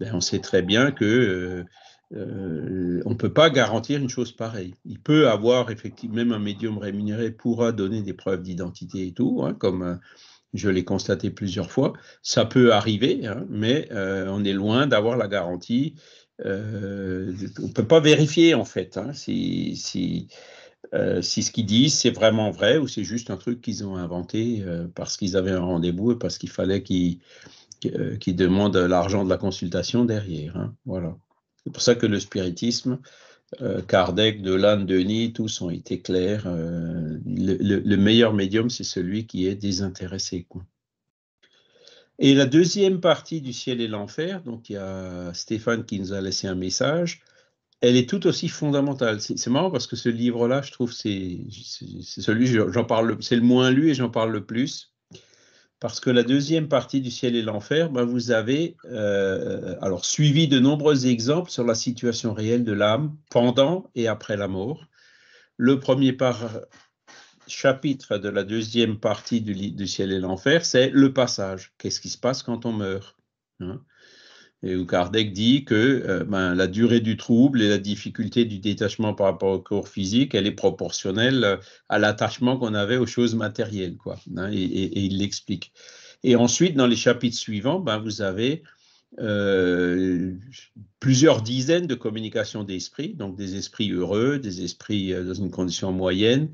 Ben, on sait très bien que on ne peut pas garantir une chose pareille. Il peut avoir effectivement, même un médium rémunéré pourra donner des preuves d'identité et tout, hein, comme je l'ai constaté plusieurs fois. Ça peut arriver, hein, mais euh, on est loin d'avoir la garantie. Euh, on ne peut pas vérifier, en fait, hein, euh, si, ce qu'ils disent, c'est vraiment vrai ou c'est juste un truc qu'ils ont inventé parce qu'ils avaient un rendez-vous et parce qu'il fallait qu'ils demandent l'argent de la consultation derrière. Hein, voilà. C'est pour ça que le spiritisme, euh, Kardec, Delane, Denis, tous ont été clairs. Euh, le, meilleur médium, c'est celui qui est désintéressé. Et la deuxième partie du ciel et l'enfer, donc il y a Stéphane qui nous a laissé un message, elle est tout aussi fondamentale. C'est marrant parce que ce livre-là, je trouve, c'est celui, j'en parle, c'est le moins lu et j'en parle le plus parce que la deuxième partie du ciel et l'enfer, ben, vous avez euh, alors suivi de nombreux exemples sur la situation réelle de l'âme pendant et après la mort. Le premier chapitre de la deuxième partie du, ciel et l'enfer, c'est le passage. Qu'est-ce qui se passe quand on meurt hein et où Kardec dit que euh, ben, la durée du trouble et la difficulté du détachement par rapport au corps physique, elle est proportionnelle euh, à l'attachement qu'on avait aux choses matérielles, quoi. Hein, et, il l'explique. Et ensuite, dans les chapitres suivants, ben, vous avez euh, plusieurs dizaines de communications d'esprits, donc des esprits heureux, des esprits dans une condition moyenne,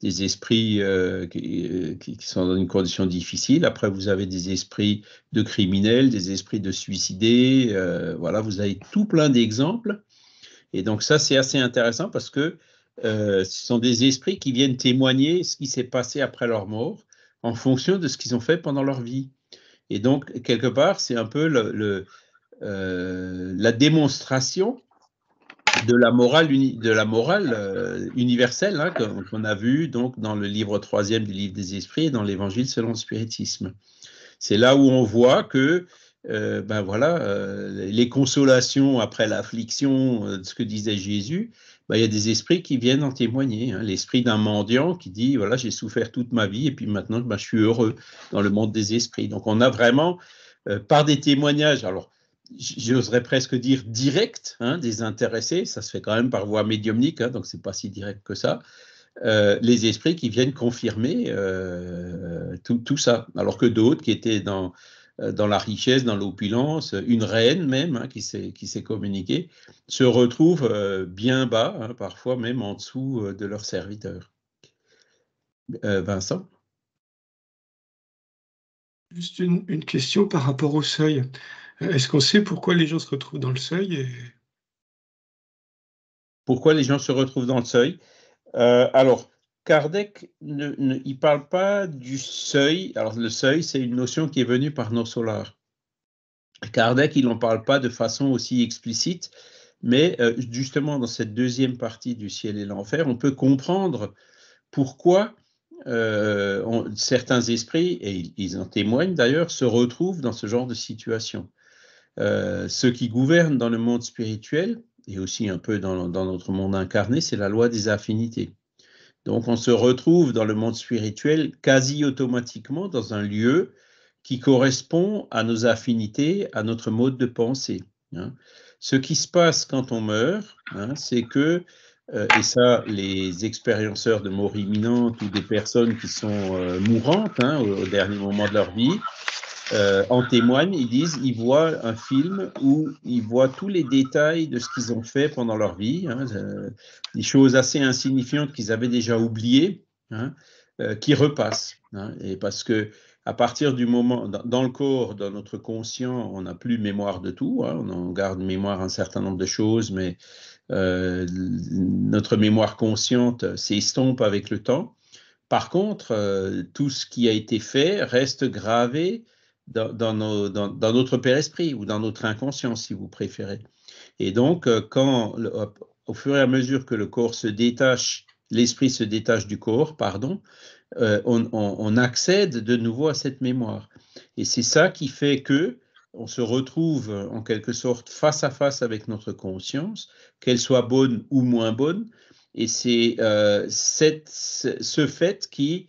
des esprits euh, euh, qui, qui, sont dans une condition difficile. Après, vous avez des esprits de criminels, des esprits de suicidés. Euh, voilà, vous avez tout plein d'exemples. Et donc ça, c'est assez intéressant parce que ce sont des esprits qui viennent témoigner ce qui s'est passé après leur mort en fonction de ce qu'ils ont fait pendant leur vie. Et donc, quelque part, c'est un peu le, la démonstration de la morale, de la morale euh, universelle, hein, on a vu donc dans le livre troisième du livre des esprits et dans l'évangile selon le spiritisme. C'est là où on voit que euh, ben voilà, euh, les consolations après l'affliction, de ce que disait Jésus, ben, il y a des esprits qui viennent en témoigner. Hein. L'esprit d'un mendiant qui dit, voilà, j'ai souffert toute ma vie et puis maintenant, ben, je suis heureux dans le monde des esprits. Donc on a vraiment, par des témoignages, alors j'oserais presque dire direct hein, des intéressés, ça se fait quand même par voie médiumnique, hein, donc c'est pas si direct que ça, euh, les esprits qui viennent confirmer euh, tout, ça, alors que d'autres qui étaient dans, euh, dans la richesse, dans l'opulence, une reine même hein, qui s'est communiquée, se retrouvent bien bas, hein, parfois même en dessous de leurs serviteurs. Vincent Juste une, question par rapport au seuil. Est-ce qu'on sait pourquoi les gens se retrouvent dans le seuil Pourquoi les gens se retrouvent dans le seuil euh, Alors, Kardec, ne, il parle pas du seuil. Alors, le seuil, c'est une notion qui est venue par nos solars. Kardec, il n'en parle pas de façon aussi explicite, mais euh, justement, dans cette deuxième partie du ciel et l'enfer, on peut comprendre pourquoi euh, certains esprits, et ils en témoignent d'ailleurs, se retrouvent dans ce genre de situation. Euh, ce qui gouverne dans le monde spirituel et aussi un peu dans, notre monde incarné, c'est la loi des affinités. Donc on se retrouve dans le monde spirituel quasi automatiquement dans un lieu qui correspond à nos affinités, à notre mode de pensée. Hein. Ce qui se passe quand on meurt, hein, c'est que, euh, et ça les expérienceurs de mort imminente ou des personnes qui sont euh, mourantes hein, au, dernier moment de leur vie, euh, en témoignent. Ils disent ils voient un film où ils voient tous les détails de ce qu'ils ont fait pendant leur vie, hein, euh, des choses assez insignifiantes qu'ils avaient déjà oubliées, hein, euh, qui repassent. Hein. et parce que à partir du moment, dans, le corps, dans notre conscient, on n'a plus mémoire de tout. on garde mémoire un certain nombre de choses, mais notre mémoire consciente s'estompe avec le temps. Par contre, tout ce qui a été fait reste gravé dans, dans, notre père-esprit ou dans notre inconscient, si vous préférez. Et donc, euh, quand, au fur et à mesure que le corps se détache, l'esprit se détache du corps, pardon, euh, on, accède de nouveau à cette mémoire. Et c'est ça qui fait que on se retrouve en quelque sorte face à face avec notre conscience, qu'elle soit bonne ou moins bonne. Et c'est euh, cette, ce fait qui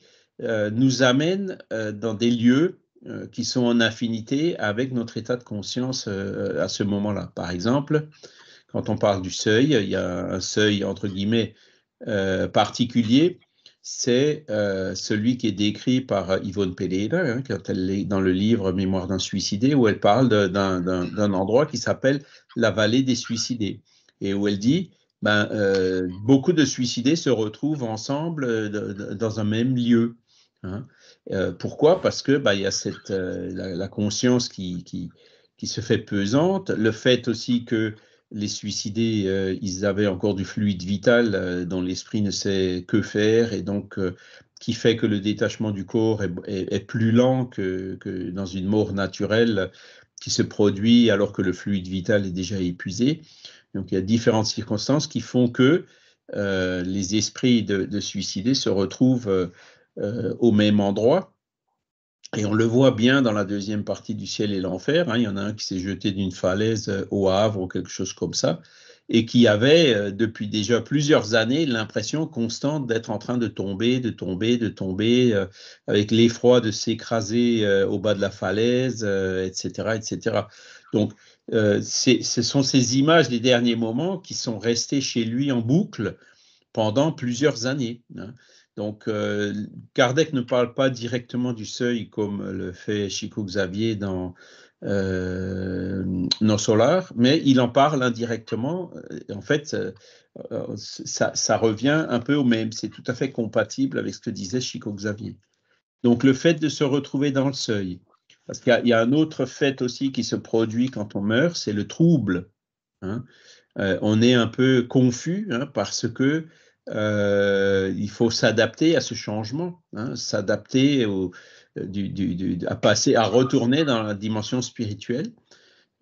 nous amène dans des lieux euh, qui sont en affinité avec notre état de conscience euh, euh, à ce moment-là. Par exemple, quand on parle du seuil, il y a un seuil entre guillemets particulier. C'est celui qui est décrit par Yvonne Pereira hein, quand elle est dans le livre Mémoire d'un suicidé, où elle parle d'un endroit qui s'appelle la vallée des suicidés, et où elle dit ben, beaucoup de suicidés se retrouvent ensemble dans un même lieu. Hein. Euh, pourquoi Parce que bah, il y a cette, euh, la, conscience qui, qui, qui, se fait pesante, le fait aussi que les suicidés, euh, ils avaient encore du fluide vital dont l'esprit ne sait que faire et donc qui fait que le détachement du corps est, plus lent que, que, dans une mort naturelle qui se produit alors que le fluide vital est déjà épuisé. Donc il y a différentes circonstances qui font que les esprits de, de, suicidés se retrouvent euh, au même endroit. Et on le voit bien dans la deuxième partie du ciel et l'enfer. Hein. il y en a un qui s'est jeté d'une falaise euh, au Havre ou quelque chose comme ça, et qui avait euh, depuis déjà plusieurs années l'impression constante d'être en train de tomber, de tomber, de tomber, avec l'effroi de s'écraser au bas de la falaise, etc., etc. Donc, ce sont ces images des derniers moments qui sont restées chez lui en boucle pendant plusieurs années. Hein. Donc, euh, Kardec ne parle pas directement du seuil comme le fait Chico Xavier dans Non euh, Nos mais il en parle indirectement. En fait, euh, ça, revient un peu au même. C'est tout à fait compatible avec ce que disait Chico Xavier. Donc, le fait de se retrouver dans le seuil, parce qu'il y, a un autre fait aussi qui se produit quand on meurt, c'est le trouble. Hein. on est un peu confus hein, parce que euh, il faut s'adapter à ce changement, hein, s'adapter euh, à passer, à retourner dans la dimension spirituelle.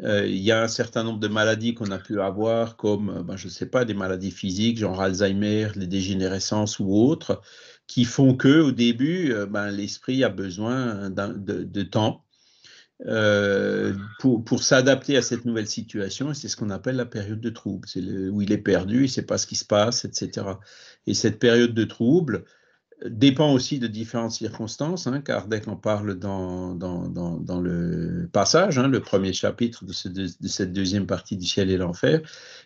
Euh, il y a un certain nombre de maladies qu'on a pu avoir, comme, ben, je ne sais pas, des maladies physiques, genre Alzheimer, les dégénérescences ou autres, qui font que au début, ben, l'esprit a besoin de, temps euh, pour, pour s'adapter à cette nouvelle situation. Et c'est ce qu'on appelle la période de trouble, c'est où il est perdu, il ne sait pas ce qui se passe, etc. Et cette période de trouble dépend aussi de différentes circonstances. Hein, car dès qu'on parle dans, dans, dans, dans, le passage, hein, le premier chapitre de, cette deuxième partie du ciel et l'enfer,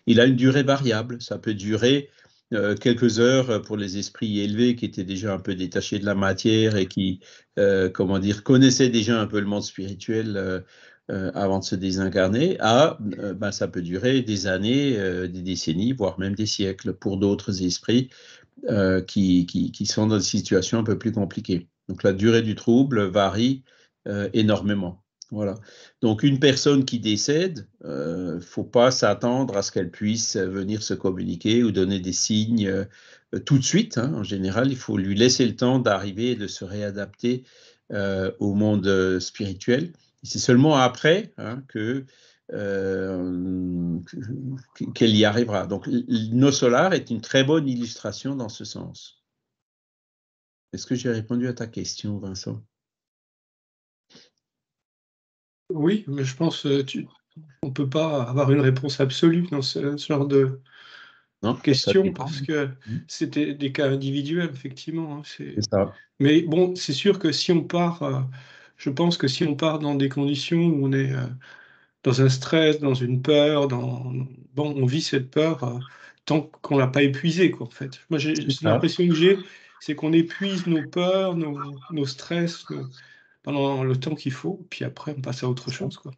il a une durée variable. Ça peut durer euh, quelques heures euh, pour les esprits élevés qui étaient déjà un peu détachés de la matière et qui, euh, comment dire, connaissaient déjà un peu le monde spirituel avant de se désincarner, à, ben, ça peut durer des années, des décennies, voire même des siècles pour d'autres esprits qui, qui, qui, sont dans des situations un peu plus compliquées. Donc la durée du trouble varie énormément. Voilà. Donc une personne qui décède, ne euh, faut pas s'attendre à ce qu'elle puisse venir se communiquer ou donner des signes euh, tout de suite. Hein. En général, il faut lui laisser le temps d'arriver et de se réadapter euh, au monde spirituel. C'est seulement après hein, que qu'elle y arrivera. Donc nos solar est une très bonne illustration dans ce sens. Est-ce que j'ai répondu à ta question, Vincent oui, mais je pense qu'on euh, ne peut pas avoir une réponse absolue dans ce, genre de non, question parce que mmh. c'était des cas individuels, effectivement. Hein, c'est ça. Mais bon, c'est sûr que si on part, euh, je pense que si on part dans des conditions où on est euh, dans un stress, dans une peur, dans bon, on vit cette peur tant qu'on l'a pas épuisée, quoi, en fait. Moi, j'ai l'impression que j'ai, c'est qu'on épuise nos peurs, nos, nos stress, pendant le temps qu'il faut, puis après on passe à autre chose. Quoi.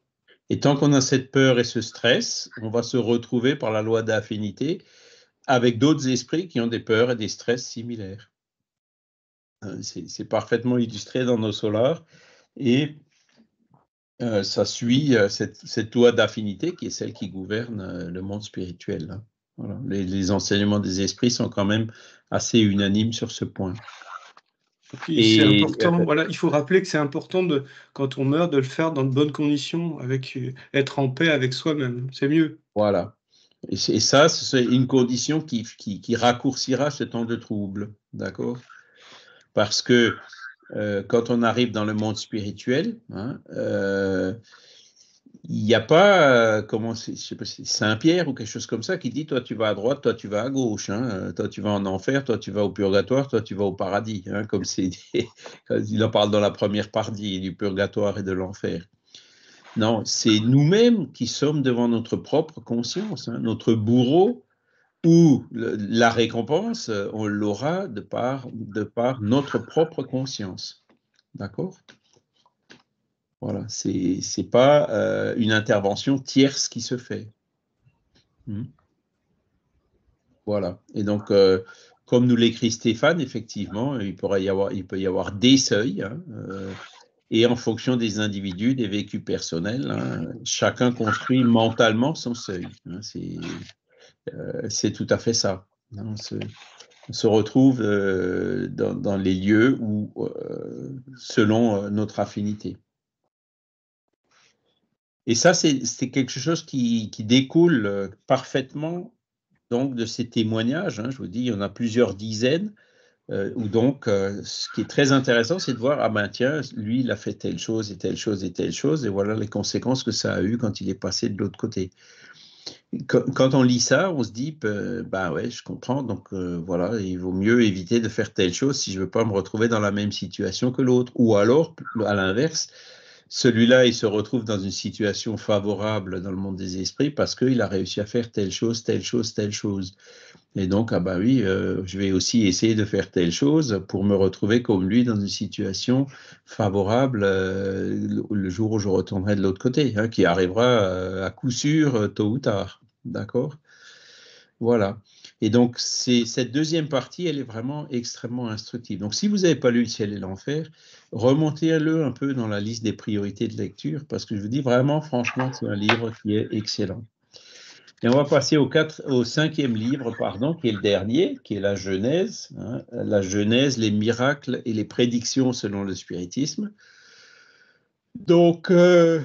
Et tant qu'on a cette peur et ce stress, on va se retrouver par la loi d'affinité avec d'autres esprits qui ont des peurs et des stress similaires. Euh, c'est parfaitement illustré dans nos solars et euh, ça suit euh, cette, loi d'affinité qui est celle qui gouverne le monde spirituel. Hein. les enseignements des esprits sont quand même assez unanimes sur ce point. Euh, voilà, il faut rappeler que c'est important de, quand on meurt, de le faire dans de bonnes conditions, avec euh, être en paix avec soi-même. C'est mieux. Voilà. Et, ça, c'est une condition qui, qui, raccourcira ce temps de trouble, d'accord Parce que euh, quand on arrive dans le monde spirituel, hein, il n'y a pas, euh, comment, Saint-Pierre ou quelque chose comme ça qui dit toi tu vas à droite, toi tu vas à gauche, hein, euh, toi tu vas en enfer, toi tu vas au purgatoire, toi tu vas au paradis, hein, comme, il en parle dans la première partie du purgatoire et de l'enfer. Non, c'est nous-mêmes qui sommes devant notre propre conscience, hein, notre bourreau, où la récompense, euh, on l'aura de par, de par notre propre conscience. D'accord voilà, c'est n'est pas euh, une intervention tierce qui se fait. Hmm. Voilà. Et donc, euh, comme nous l'écrit Stéphane, effectivement, il, y avoir, il peut y avoir des seuils. Hein, euh, et en fonction des individus, des vécus personnels, hein, chacun construit mentalement son seuil. Hein. c'est tout à fait ça. On se, retrouve dans, dans, les lieux où, selon notre affinité. Et ça, c'est quelque chose qui, découle euh, parfaitement donc de ces témoignages. Hein. Je vous dis, il y en a plusieurs dizaines. Euh, donc, euh, ce qui est très intéressant, c'est de voir, ah ben tiens, lui, il a fait telle chose et telle chose et telle chose, et voilà les conséquences que ça a eu quand il est passé de l'autre côté. Quand, on lit ça, on se dit, ben bah ouais, je comprends, donc voilà, il vaut mieux éviter de faire telle chose si je ne veux pas me retrouver dans la même situation que l'autre. Ou alors, à l'inverse, celui-là, il se retrouve dans une situation favorable dans le monde des esprits parce qu'il a réussi à faire telle chose, telle chose, telle chose. Et donc, ah ben oui, euh, je vais aussi essayer de faire telle chose pour me retrouver comme lui dans une situation favorable euh, le jour où je retournerai de l'autre côté, hein, qui arrivera euh, à coup sûr tôt ou tard. D'accord Voilà. Et donc, cette deuxième partie, elle est vraiment extrêmement instructive. Donc, si vous n'avez pas lu Le ciel et l'enfer, remontez-le un peu dans la liste des priorités de lecture, parce que je vous dis vraiment, franchement, c'est un livre qui est excellent. Et on va passer au, au cinquième livre, pardon, qui est le dernier, qui est la Genèse. Hein. la Genèse, les miracles et les prédictions selon le spiritisme. Donc, euh,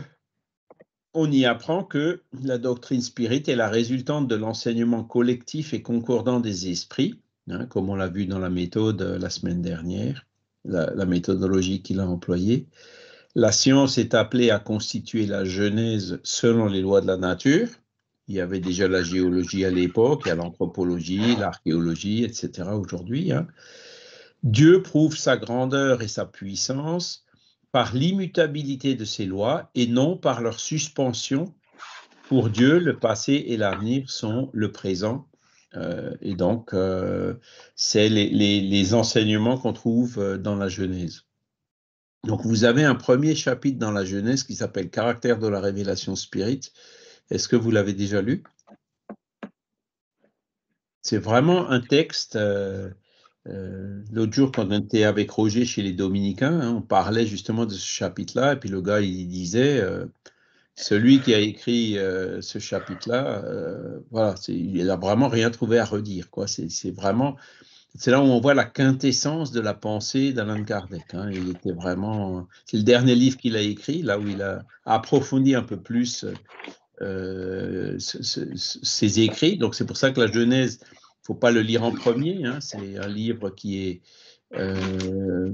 on y apprend que la doctrine spirite est la résultante de l'enseignement collectif et concordant des esprits, hein, comme on l'a vu dans la méthode euh, la semaine dernière, la, méthodologie qu'il a employée. La science est appelée à constituer la genèse selon les lois de la nature. Il y avait déjà la géologie à l'époque, il y a l'anthropologie, l'archéologie, etc. aujourd'hui. Hein. Dieu prouve sa grandeur et sa puissance par l'immutabilité de ces lois et non par leur suspension. Pour Dieu, le passé et l'avenir sont le présent. Euh, et donc, euh, c'est les, enseignements qu'on trouve euh, dans la Genèse. Donc, vous avez un premier chapitre dans la Genèse qui s'appelle Caractère de la révélation spirit. Est-ce que vous l'avez déjà lu C'est vraiment un texte euh, l'autre jour, quand on était avec Roger chez les Dominicains, hein, on parlait justement de ce chapitre-là, et puis le gars, il disait, euh, celui qui a écrit euh, ce chapitre-là, voilà, il n'a vraiment rien trouvé à redire. quoi. C'est vraiment, c'est là où on voit la quintessence de la pensée d'Alan Kardec. Hein. Il était vraiment, c'est le dernier livre qu'il a écrit, là où il a approfondi un peu plus ses écrits. Donc c'est pour ça que la Genèse faut pas le lire en premier. Hein. c'est un livre qui est euh,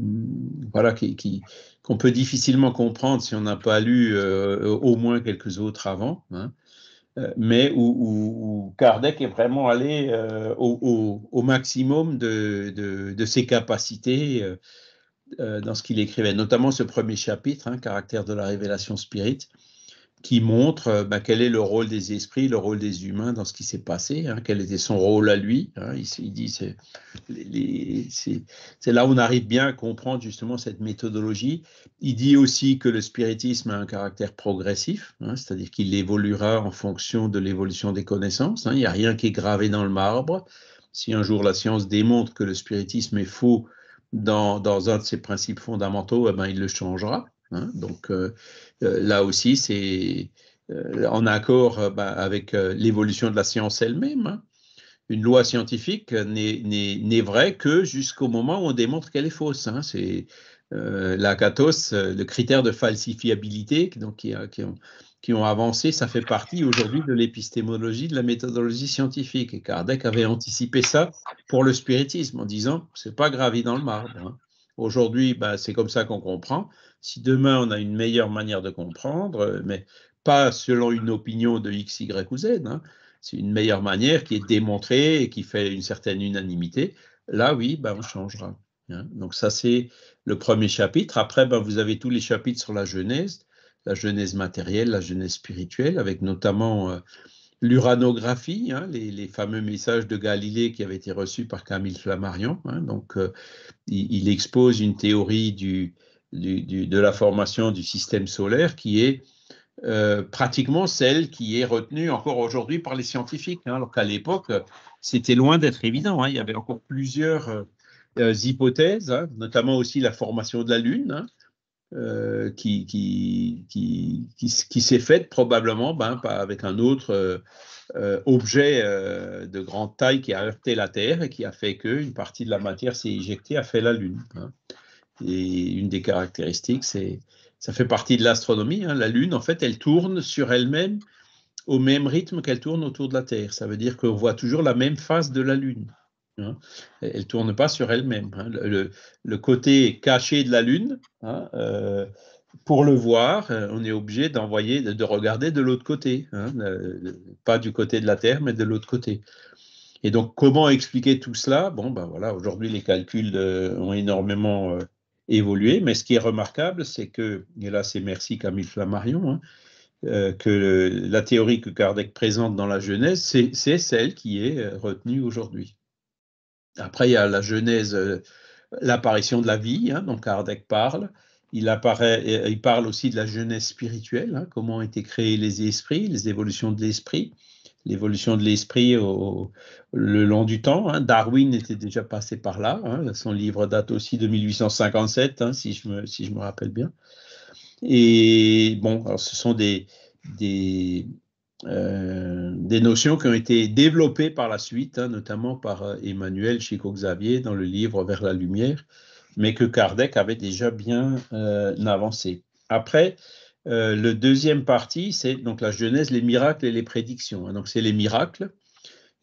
voilà, qui, qu'on peut difficilement comprendre si on n'a pas lu euh, au moins quelques autres avant, hein. euh, mais où, Kardec est vraiment allé au, maximum de, de, ses capacités dans ce qu'il écrivait, notamment ce premier chapitre, hein, Caractère de la révélation spirite qui montre euh, bah, quel est le rôle des esprits, le rôle des humains dans ce qui s'est passé, hein, quel était son rôle à lui. Hein. il, dit c'est, là où on arrive bien à comprendre justement cette méthodologie. Il dit aussi que le spiritisme a un caractère progressif, hein, c'est-à-dire qu'il évoluera en fonction de l'évolution des connaissances. il n'y a rien qui est gravé dans le marbre. Si un jour la science démontre que le spiritisme est faux dans, un de ses principes fondamentaux, eh ben, il le changera. Hein. donc euh, euh, là aussi, c'est euh, en accord bah, avec l'évolution de la science elle-même. Hein. Une loi scientifique n'est vraie que jusqu'au moment où on démontre qu'elle est fausse. Hein. C'est la le critère de falsifiabilité donc, qui, ont, avancé, ça fait partie aujourd'hui de l'épistémologie, de la méthodologie scientifique. Et Kardec avait anticipé ça pour le spiritisme en disant c'est pas gravé dans le marbre. Aujourd'hui, bah, c'est comme ça qu'on comprend. Si demain on a une meilleure manière de comprendre, euh, mais pas selon une opinion de X, Y ou Z, hein, c'est une meilleure manière qui est démontrée et qui fait une certaine unanimité, là oui, bah on changera. Hein. Donc ça, c'est le premier chapitre. Après, bah, vous avez tous les chapitres sur la Genèse, la Genèse matérielle, la Genèse spirituelle, avec notamment... Euh, l'uranographie, hein, les, fameux messages de Galilée qui avaient été reçus par Camille Flammarion. Hein, donc, euh, il, expose une théorie du, de la formation du système solaire qui est euh, pratiquement celle qui est retenue encore aujourd'hui par les scientifiques, hein, alors qu'à l'époque, c'était loin d'être évident. il y avait encore plusieurs euh, hypothèses, notamment aussi la formation de la Lune. Euh, qui, s'est faite probablement ben, avec un autre euh, euh, objet de grande taille qui a heurté la Terre et qui a fait qu'une partie de la matière s'est éjectée, a fait la Lune. Hein. Et une des caractéristiques, c'est ça fait partie de l'astronomie. Hein. La Lune, en fait, elle tourne sur elle-même au même rythme qu'elle tourne autour de la Terre. Ça veut dire qu'on voit toujours la même face de la Lune. Hein. elle elle tourne pas sur elle-même. Hein. le, côté caché de la Lune, hein, euh, pour le voir, euh, on est obligé d'envoyer, de, regarder de l'autre côté, pas du côté de la Terre, mais de l'autre côté. Et donc, comment expliquer tout cela Bon, ben voilà, aujourd'hui les calculs euh, ont énormément évolué, mais ce qui est remarquable, c'est que, et là c'est merci Camille Flammarion, que la théorie que Kardec présente dans la Genèse, c'est celle qui est retenue aujourd'hui. Après, il y a la Genèse, euh, l'apparition de la vie, hein, dont Kardec parle. Il, apparaît, il parle aussi de la genèse spirituelle, hein, comment ont été créés les esprits, les évolutions de l'esprit, l'évolution de l'esprit le long du temps. Hein. Darwin était déjà passé par là. Son livre date aussi de 1857, si, je me, si je me rappelle bien. Et bon, ce sont des, des, euh, des notions qui ont été développées par la suite, hein, notamment par euh, Emmanuel Chico-Xavier dans le livre Vers la lumière, mais que Kardec avait déjà bien euh, avancé. Après, euh, le deuxième partie, c'est donc la Genèse, les miracles et les prédictions. Hein. donc c'est les miracles,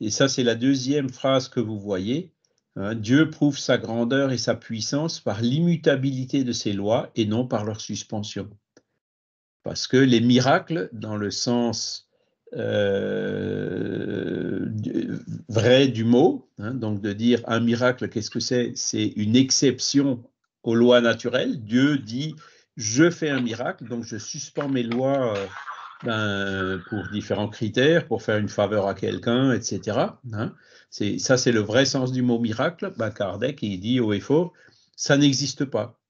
et ça c'est la deuxième phrase que vous voyez. Hein. Dieu prouve sa grandeur et sa puissance par l'immutabilité de ses lois et non par leur suspension. Parce que les miracles, dans le sens euh, vrai du mot, hein, donc de dire un miracle, qu'est-ce que c'est C'est une exception aux lois naturelles. Dieu dit, je fais un miracle, donc je suspends mes lois euh, ben, pour différents critères, pour faire une faveur à quelqu'un, etc. Hein. ça, c'est le vrai sens du mot miracle. Kardec, il dit au et ça n'existe pas.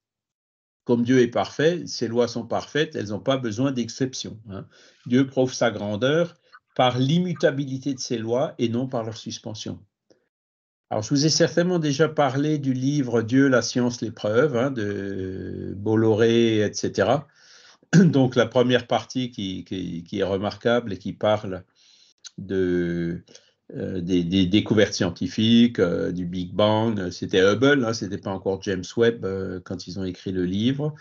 Comme Dieu est parfait, ses lois sont parfaites, elles n'ont pas besoin d'exception. Hein. Dieu prouve sa grandeur par l'immutabilité de ses lois et non par leur suspension. Alors, je vous ai certainement déjà parlé du livre Dieu, la science, l'épreuve hein, de Bolloré, etc. Donc, la première partie qui, est remarquable et qui parle de euh, des, découvertes scientifiques, euh, du Big Bang. Euh, c'était Hubble, hein, ce n'était pas encore James Webb quand ils ont écrit le livre.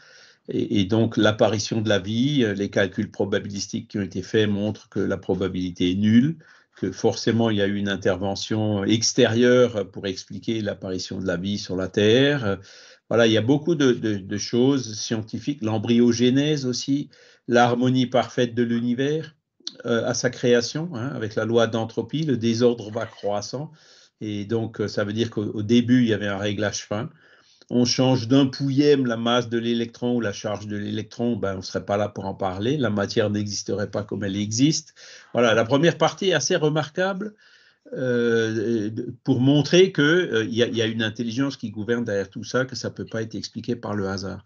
Et, donc l'apparition de la vie, les calculs probabilistiques qui ont été faits montrent que la probabilité est nulle, que forcément il y a eu une intervention extérieure pour expliquer l'apparition de la vie sur la Terre. Voilà, il y a beaucoup de, de choses scientifiques, l'embryogenèse aussi, l'harmonie parfaite de l'univers. Euh, à sa création, hein, avec la loi d'entropie, le désordre va croissant. Et donc, euh, ça veut dire qu'au début, il y avait un réglage fin. On change d'un pouillème la masse de l'électron ou la charge de l'électron, ben, on ne serait pas là pour en parler. La matière n'existerait pas comme elle existe. Voilà, la première partie est assez remarquable euh, pour montrer qu'il y, y, a une intelligence qui gouverne derrière tout ça, que ça ne peut pas être expliqué par le hasard.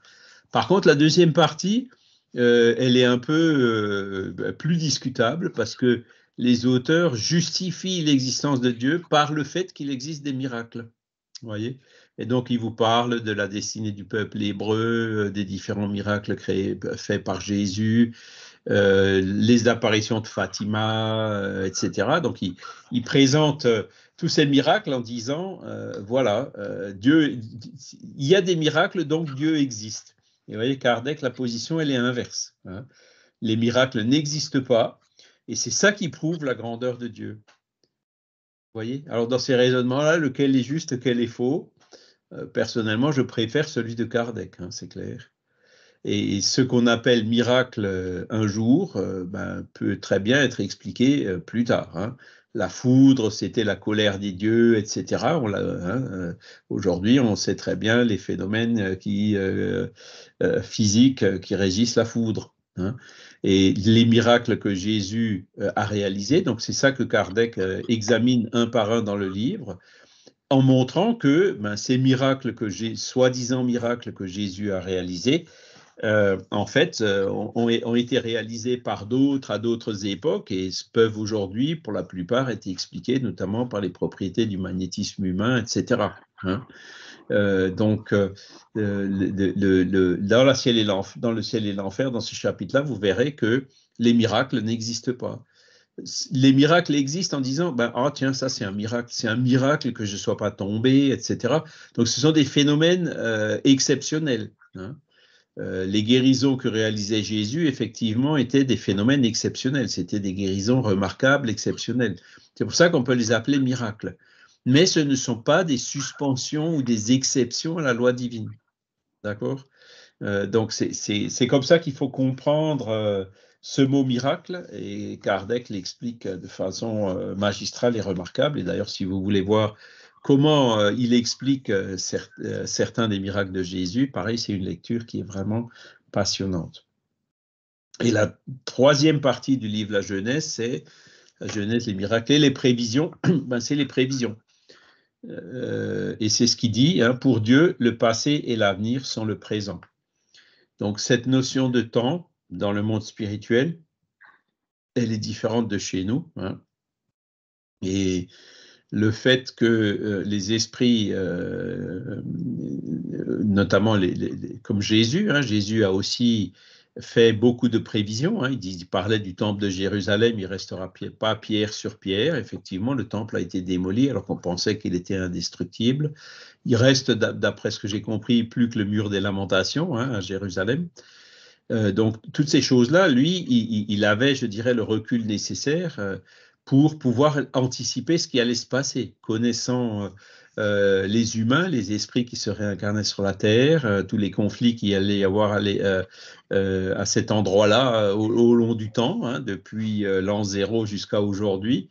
Par contre, la deuxième partie, euh, elle est un peu euh, bah, plus discutable parce que les auteurs justifient l'existence de Dieu par le fait qu'il existe des miracles. Voyez Et donc, ils vous parlent de la destinée du peuple hébreu, euh, des différents miracles bah, faits par Jésus, les apparitions de Fatima, etc. Donc, ils, ils présentent tous ces miracles en disant, voilà, Dieu, il y a des miracles, donc Dieu existe. Et vous voyez, Kardec, la position, elle est inverse. Hein. Les miracles n'existent pas, et c'est ça qui prouve la grandeur de Dieu. Vous voyez Alors, dans ces raisonnements-là, lequel est juste, lequel est faux euh, Personnellement, je préfère celui de Kardec, hein, c'est clair. Et ce qu'on appelle miracle euh, un jour euh, ben, peut très bien être expliqué plus tard. Hein la foudre, c'était la colère des dieux, etc. Hein, euh, aujourd'hui, on sait très bien les phénomènes euh, qui, euh, physiques qui régissent la foudre. Hein. et les miracles que Jésus a réalisés. Donc, c'est ça que Kardec examine un par un dans le livre en montrant que ben, ces miracles que soi-disant miracles que Jésus a réalisés, euh, en fait, euh, ont, été réalisés par d'autres à d'autres époques et peuvent aujourd'hui, pour la plupart, être expliqués, notamment par les propriétés du magnétisme humain, etc. Hein. Euh, donc, le, dans, ciel et dans, le ciel et l'enfer, dans ce chapitre-là, vous verrez que les miracles n'existent pas. Les miracles existent en disant, ben, ah tiens, ça c'est un miracle, c'est un miracle que je ne sois pas tombé, etc. Donc, ce sont des phénomènes exceptionnels. Hein. Euh, les guérisons que réalisait Jésus, effectivement, étaient des phénomènes exceptionnels. C'était des guérisons remarquables, exceptionnelles. C'est pour ça qu'on peut les appeler miracles. Mais ce ne sont pas des suspensions ou des exceptions à la loi divine. D'accord euh, Donc, c'est comme ça qu'il faut comprendre euh, ce mot miracle, et Kardec l'explique de façon magistrale et remarquable. Et d'ailleurs, si vous voulez voir comment euh, il explique euh, euh, certains des miracles de Jésus. Pareil, c'est une lecture qui est vraiment passionnante. Et la troisième partie du livre La Jeunesse, c'est la Jeunesse, les miracles et les prévisions. ben, c'est les prévisions. et c'est ce qu'il dit, hein, pour Dieu, le passé et l'avenir sont le présent. Donc cette notion de temps dans le monde spirituel, elle est différente de chez nous. Hein. Et le fait que euh, les esprits, euh, euh, notamment comme Jésus, hein, Jésus a aussi fait beaucoup de prévisions. Hein. il, dit, parlait du temple de Jérusalem, il ne restera pas pierre sur pierre. Effectivement, le temple a été démoli alors qu'on pensait qu'il était indestructible. Il reste, d'après ce que j'ai compris, plus que le mur des lamentations hein, à Jérusalem. donc, toutes ces choses-là, lui, il, avait, je dirais, le recul nécessaire pour pouvoir anticiper ce qui allait se passer, connaissant euh, euh, les humains, les esprits qui se réincarnaient sur la Terre, euh, tous les conflits qui allaient y avoir à, à cet endroit-là au, long du temps, hein, depuis l'an zéro jusqu'à aujourd'hui,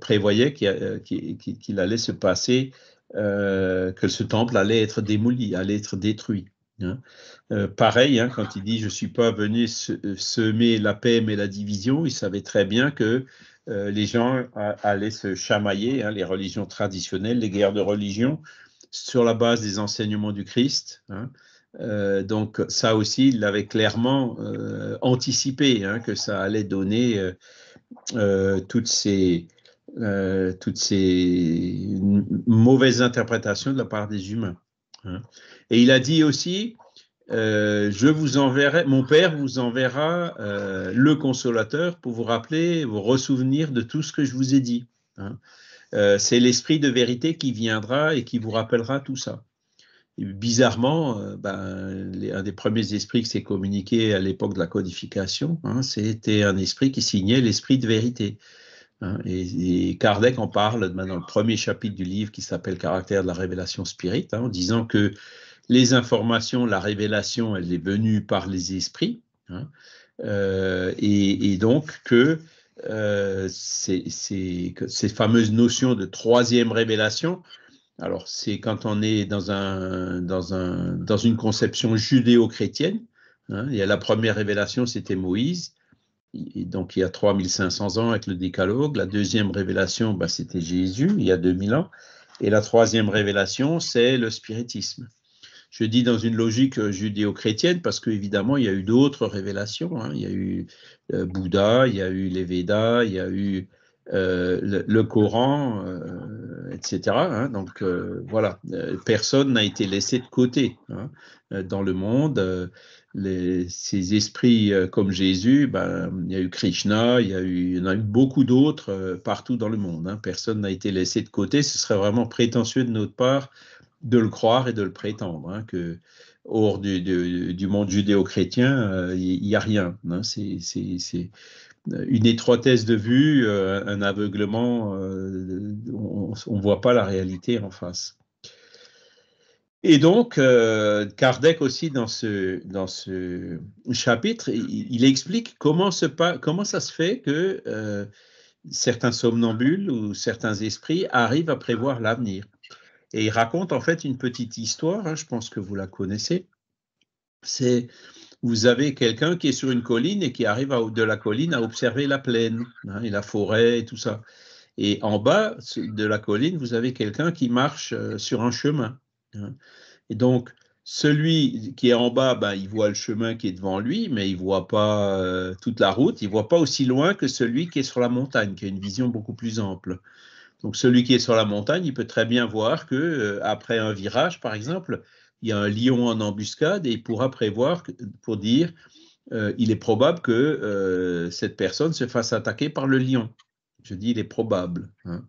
prévoyait qu'il allait se passer, que ce temple allait être démoli, allait être détruit. Hein. pareil, hein, quand il dit je ne suis pas venu semer la paix mais la division, il savait très bien que euh, les gens euh, allaient se chamailler, hein, les religions traditionnelles, les guerres de religion, sur la base des enseignements du Christ. Hein. Euh, donc ça aussi, il l'avait clairement anticipé, hein, que ça allait donner toutes ces, toutes, ces, mauvaises interprétations de la part des humains. Et il a dit aussi, euh, je vous enverrai, mon père vous enverra euh, le consolateur pour vous rappeler, vous ressouvenir de tout ce que je vous ai dit. Hein. Euh, c'est l'esprit de vérité qui viendra et qui vous rappellera tout ça. bizarrement, ben, un des premiers esprits qui s'est communiqué à l'époque de la codification, hein, c'était un esprit qui signait l'esprit de vérité. Hein. et, et, Kardec en parle dans le premier chapitre du livre qui s'appelle Caractère de la révélation spirite, en disant que les informations, la révélation, elle est venue par les esprits, hein, euh, et, donc euh, que, ces, fameuses notions de troisième révélation, alors c'est quand on est dans, un, dans, un, dans une conception judéo-chrétienne, hein, et à la première révélation c'était Moïse, donc il y a 3500 ans avec le décalogue, la deuxième révélation bah, c'était Jésus il y a 2000 ans, et la troisième révélation c'est le spiritisme je dis dans une logique euh, judéo-chrétienne parce qu'évidemment, il y a eu d'autres révélations. Hein. Il y a eu euh, Bouddha, il y a eu les Védas, il y a eu euh, le, Coran, etc. Hein. Donc voilà, personne n'a été laissé de côté hein. dans le monde. ces esprits comme Jésus, ben, il y a eu Krishna, il y, il y en a eu beaucoup d'autres partout dans le monde. Personne n'a été laissé de côté. Ce serait vraiment prétentieux de notre part de le croire et de le prétendre, hein, que hors du, monde judéo-chrétien, il euh, n'y a rien. Hein. c'est euh, une étroitesse de vue, euh, un aveuglement, on ne voit pas la réalité en face. Et donc, Kardec aussi, dans ce, dans ce chapitre, il, explique comment, comment, ça se fait que certains somnambules ou certains esprits arrivent à prévoir l'avenir. Et il raconte en fait une petite histoire, hein, je pense que vous la connaissez. C'est vous avez quelqu'un qui est sur une colline et qui arrive à, de la colline à observer la plaine hein, et la forêt et tout ça. Et en bas de la colline, vous avez quelqu'un qui marche euh, sur un chemin. Hein. Et donc, celui qui est en bas, ben, il voit le chemin qui est devant lui, mais il ne voit pas euh, toute la route, il voit pas aussi loin que celui qui est sur la montagne, qui a une vision beaucoup plus ample. Donc celui qui est sur la montagne, il peut très bien voir que euh, après un virage, par exemple, il y a un lion en embuscade et il pourra prévoir pour dire euh, il est probable que euh, cette personne se fasse attaquer par le lion. Je dis il est probable. Hein.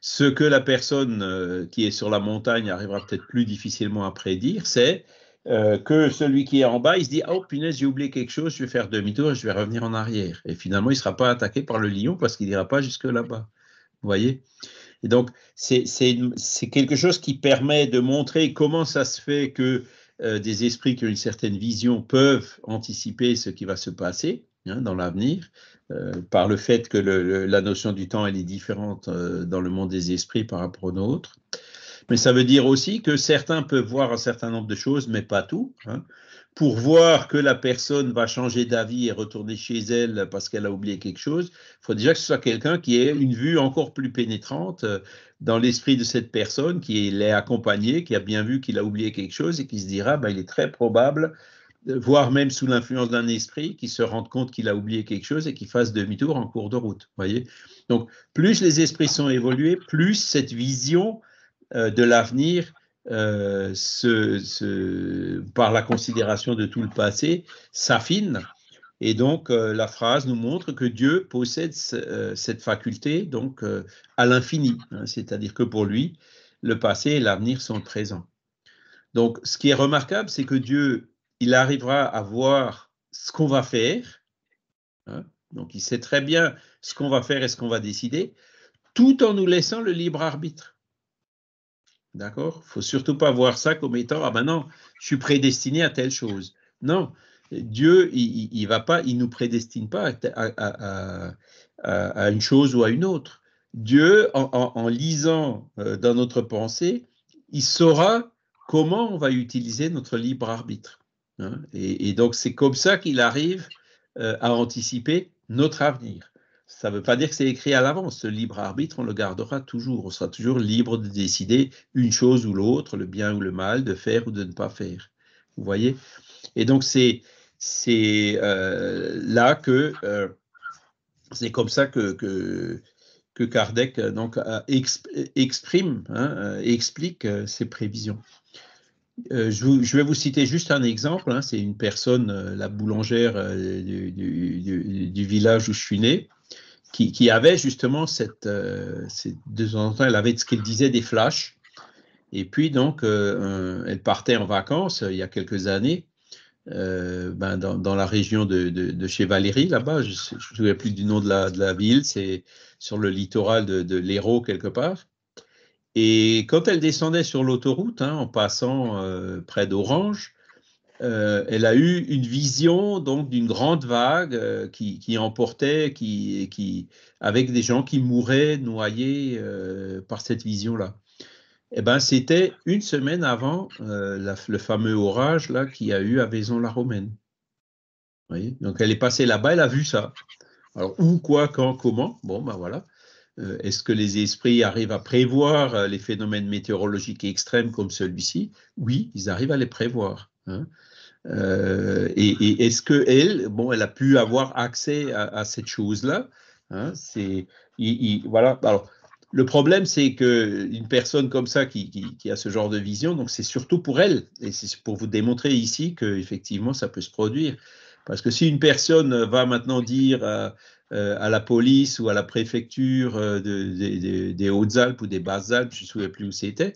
Ce que la personne qui est sur la montagne arrivera peut-être plus difficilement à prédire, c'est que celui qui est en bas, il se dit Oh punaise, j'ai oublié quelque chose, je vais faire demi-tour et je vais revenir en arrière. Et finalement, il ne sera pas attaqué par le lion parce qu'il n'ira pas jusque là-bas. Vous voyez Et donc, c'est quelque chose qui permet de montrer comment ça se fait que euh, des esprits qui ont une certaine vision peuvent anticiper ce qui va se passer hein, dans l'avenir, euh, par le fait que la notion du temps, elle est différente euh, dans le monde des esprits par rapport au nôtre. Mais ça veut dire aussi que certains peuvent voir un certain nombre de choses, mais pas tout. Hein pour voir que la personne va changer d'avis et retourner chez elle parce qu'elle a oublié quelque chose, il faut déjà que ce soit quelqu'un qui ait une vue encore plus pénétrante euh, dans l'esprit de cette personne, qui l'ait accompagnée, qui a bien vu qu'il a oublié quelque chose et qui se dira, Bah, il est très probable, euh, voire même sous l'influence d'un esprit, qu'il se rende compte qu'il a oublié quelque chose et qu'il fasse demi-tour en cours de route. Voyez Donc, plus les esprits sont évolués, plus cette vision euh, de l'avenir euh, par la considération de tout le passé, s'affine. Et donc, euh, la phrase nous montre que Dieu possède euh, cette faculté donc à l'infini, hein. c'est-à-dire que pour lui, le passé et l'avenir sont présents. Donc, ce qui est remarquable, c'est que Dieu, il arrivera à voir ce qu'on va faire. Hein. donc, il sait très bien ce qu'on va faire et ce qu'on va décider, tout en nous laissant le libre arbitre. D'accord faut surtout pas voir ça comme étant Ah ben non, je suis prédestiné à telle chose. Non, Dieu, il, il va pas, il nous prédestine pas à, une chose ou à une autre. Dieu, en, lisant euh, dans notre pensée, il saura comment on va utiliser notre libre arbitre. Hein. Et, donc, c'est comme ça qu'il arrive euh, à anticiper notre avenir ça ne veut pas dire que c'est écrit à l'avance. Ce libre arbitre, on le gardera toujours. On sera toujours libre de décider une chose ou l'autre, le bien ou le mal, de faire ou de ne pas faire. Vous voyez Et donc, c'est euh, là que. Euh, c'est comme ça que, que, Kardec euh, donc, exprime hein, explique ses prévisions. je, vais vous citer juste un exemple. Hein. c'est une personne, la boulangère du, du, village où je suis né, qui, avait justement cette, de temps en temps, elle avait ce qu'elle disait des flashs. Et puis donc, euh, elle partait en vacances euh, il y a quelques années, euh, ben, dans, la région de, chez Valérie, là-bas, je ne me souviens plus du nom de la, de la ville, c'est sur le littoral de, l'Hérault quelque part. Et quand elle descendait sur l'autoroute, hein, en passant près d'Orange, euh, elle a eu une vision donc d'une grande vague euh, qui, emportait, qui, avec des gens qui mouraient noyés euh, par cette vision-là. Eh ben, c'était une semaine avant le fameux orage là qui a eu à Vaison-la-Romaine. Donc elle est passée là-bas, elle a vu ça. Alors où, quoi, quand, comment Bon, ben voilà. Est-ce que les esprits arrivent à prévoir les phénomènes météorologiques extrêmes comme celui-ci Oui, ils arrivent à les prévoir. Hein. Euh, et, est-ce que elle, bon, elle a pu avoir accès à, cette chose-là hein, C'est, voilà. Alors, le problème, c'est que une personne comme ça qui, a ce genre de vision, donc c'est surtout pour elle, et c'est pour vous démontrer ici que effectivement, ça peut se produire. Parce que si une personne va maintenant dire à, euh, la police ou à la préfecture euh, de, des Hautes-Alpes ou des Basses-Alpes, je ne me souviens plus où c'était,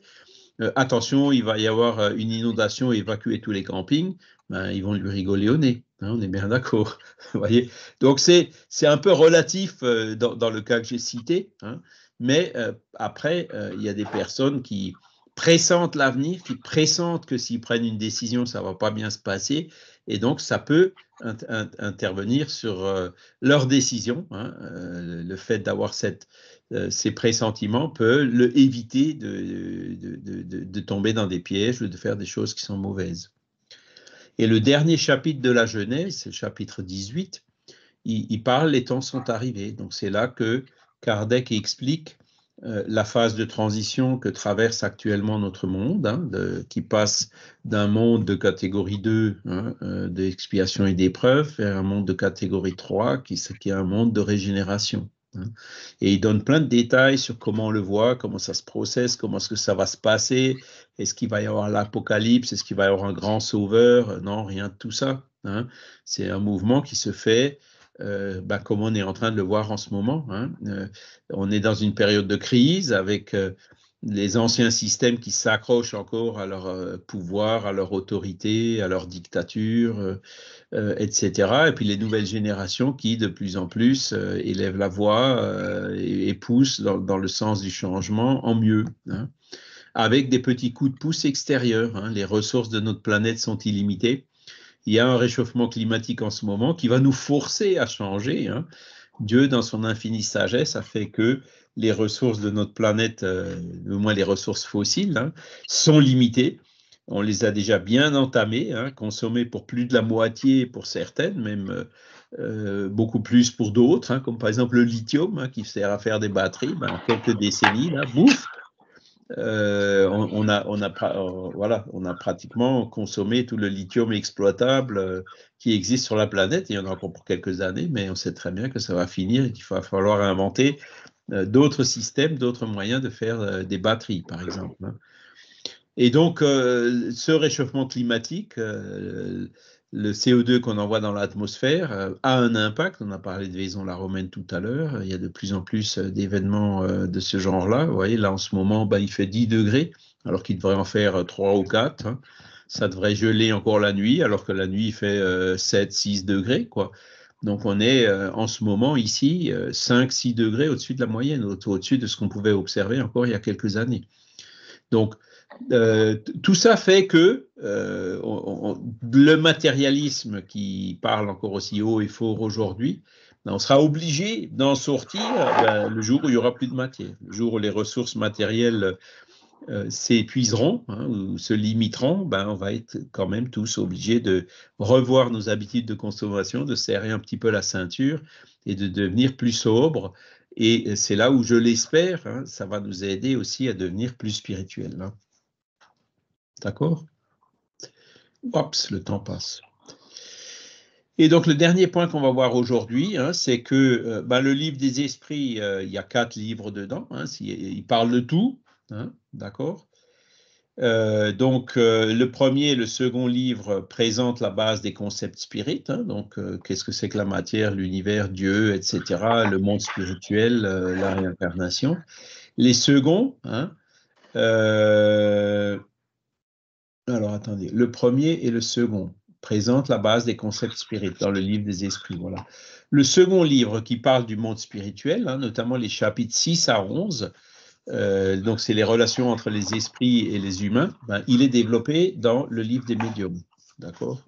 euh, attention, il va y avoir euh, une inondation, évacuer tous les campings, ben, ils vont lui rigoler au nez. Hein, on est bien d'accord. Donc, c'est un peu relatif euh, dans, le cas que j'ai cité. Hein. mais après, il y a des personnes qui pressentent l'avenir, qui pressentent que s'ils prennent une décision, ça ne va pas bien se passer et donc ça peut intervenir sur euh, leur décision. Hein, euh, le fait d'avoir euh, ces pressentiments peut le éviter de, tomber dans des pièges ou de faire des choses qui sont mauvaises. Et le dernier chapitre de la Genèse, le chapitre 18, il, il parle les temps sont arrivés. Donc c'est là que Kardec explique euh, la phase de transition que traverse actuellement notre monde, hein, qui passe d'un monde de catégorie 2 hein, euh, d'expiation et d'épreuve vers un monde de catégorie 3 qui, est un monde de régénération. Hein. Et il donne plein de détails sur comment on le voit, comment ça se processe, comment est-ce que ça va se passer, est-ce qu'il va y avoir l'apocalypse, est-ce qu'il va y avoir un grand sauveur, euh, non, rien de tout ça. C'est un mouvement qui se fait euh, bah, comme on est en train de le voir en ce moment. Hein, euh, on est dans une période de crise avec euh, les anciens systèmes qui s'accrochent encore à leur pouvoir, à leur autorité, à leur dictature, etc. Et puis les nouvelles générations qui, de plus en plus, élèvent la voix et, poussent dans, le sens du changement en mieux. Hein. Avec des petits coups de pouce extérieurs. Hein. Les ressources de notre planète sont illimitées il y a un réchauffement climatique en ce moment qui va nous forcer à changer. Hein. Dieu, dans son infinie sagesse, a fait que les ressources de notre planète, euh, au moins les ressources fossiles, hein, sont limitées. On les a déjà bien entamées, hein, consommées pour plus de la moitié pour certaines, même euh, euh, beaucoup plus pour d'autres, comme par exemple le lithium qui sert à faire des batteries. Ben, en quelques décennies, là, bouffe, euh, on, a, euh, on, a, pratiquement consommé tout le lithium exploitable euh, qui existe sur la planète. Il y en a encore pour quelques années, mais on sait très bien que ça va finir et qu'il va falloir inventer d'autres systèmes, d'autres moyens de faire des batteries, par exemple. Hein. Et donc, ce réchauffement climatique, le CO2 qu'on envoie dans l'atmosphère euh, a un impact. On a parlé de Vaison-la-Romaine tout à l'heure. Il y a de plus en plus euh, d'événements euh, de ce genre-là. Vous voyez, là, en ce moment, bah, il fait 10 degrés, alors qu'il devrait en faire 3 ou 4. Hein. Ça devrait geler encore la nuit, alors que la nuit, il fait 7, 6 degrés, quoi. Donc, on est en ce moment ici 5, 6 degrés au-dessus de la moyenne, au-dessus de ce qu'on pouvait observer encore il y a quelques années. Donc, euh, tout ça fait que euh, le matérialisme qui parle encore aussi haut et fort aujourd'hui, on sera obligé d'en sortir ben, le jour où il y aura plus de matière, le jour où les ressources matérielles euh, s'épuiseront hein, ou se limiteront, ben, on va être quand même tous obligés de revoir nos habitudes de consommation, de serrer un petit peu la ceinture et de devenir plus sobre. Et c'est là où je l'espère, hein, ça va nous aider aussi à devenir plus spirituels. Hein. D'accord Oups, le temps passe. Et donc le dernier point qu'on va voir aujourd'hui, hein, c'est que euh, bah, le livre des esprits, euh, il y a quatre livres dedans, hein, il parle de tout, hein, d'accord euh, donc, le premier, le second livre présente la base des concepts spirites. donc, qu'est-ce que c'est que la matière, l'univers, Dieu, etc., le monde spirituel, la réincarnation. Les seconds, alors attendez, le premier et le second présentent la base des concepts spirituels dans le livre des esprits. Voilà. Le second livre qui parle du monde spirituel, hein, notamment les chapitres 6 à 11, euh, donc c'est les relations entre les esprits et les humains, ben, il est développé dans le livre des médiums. D'accord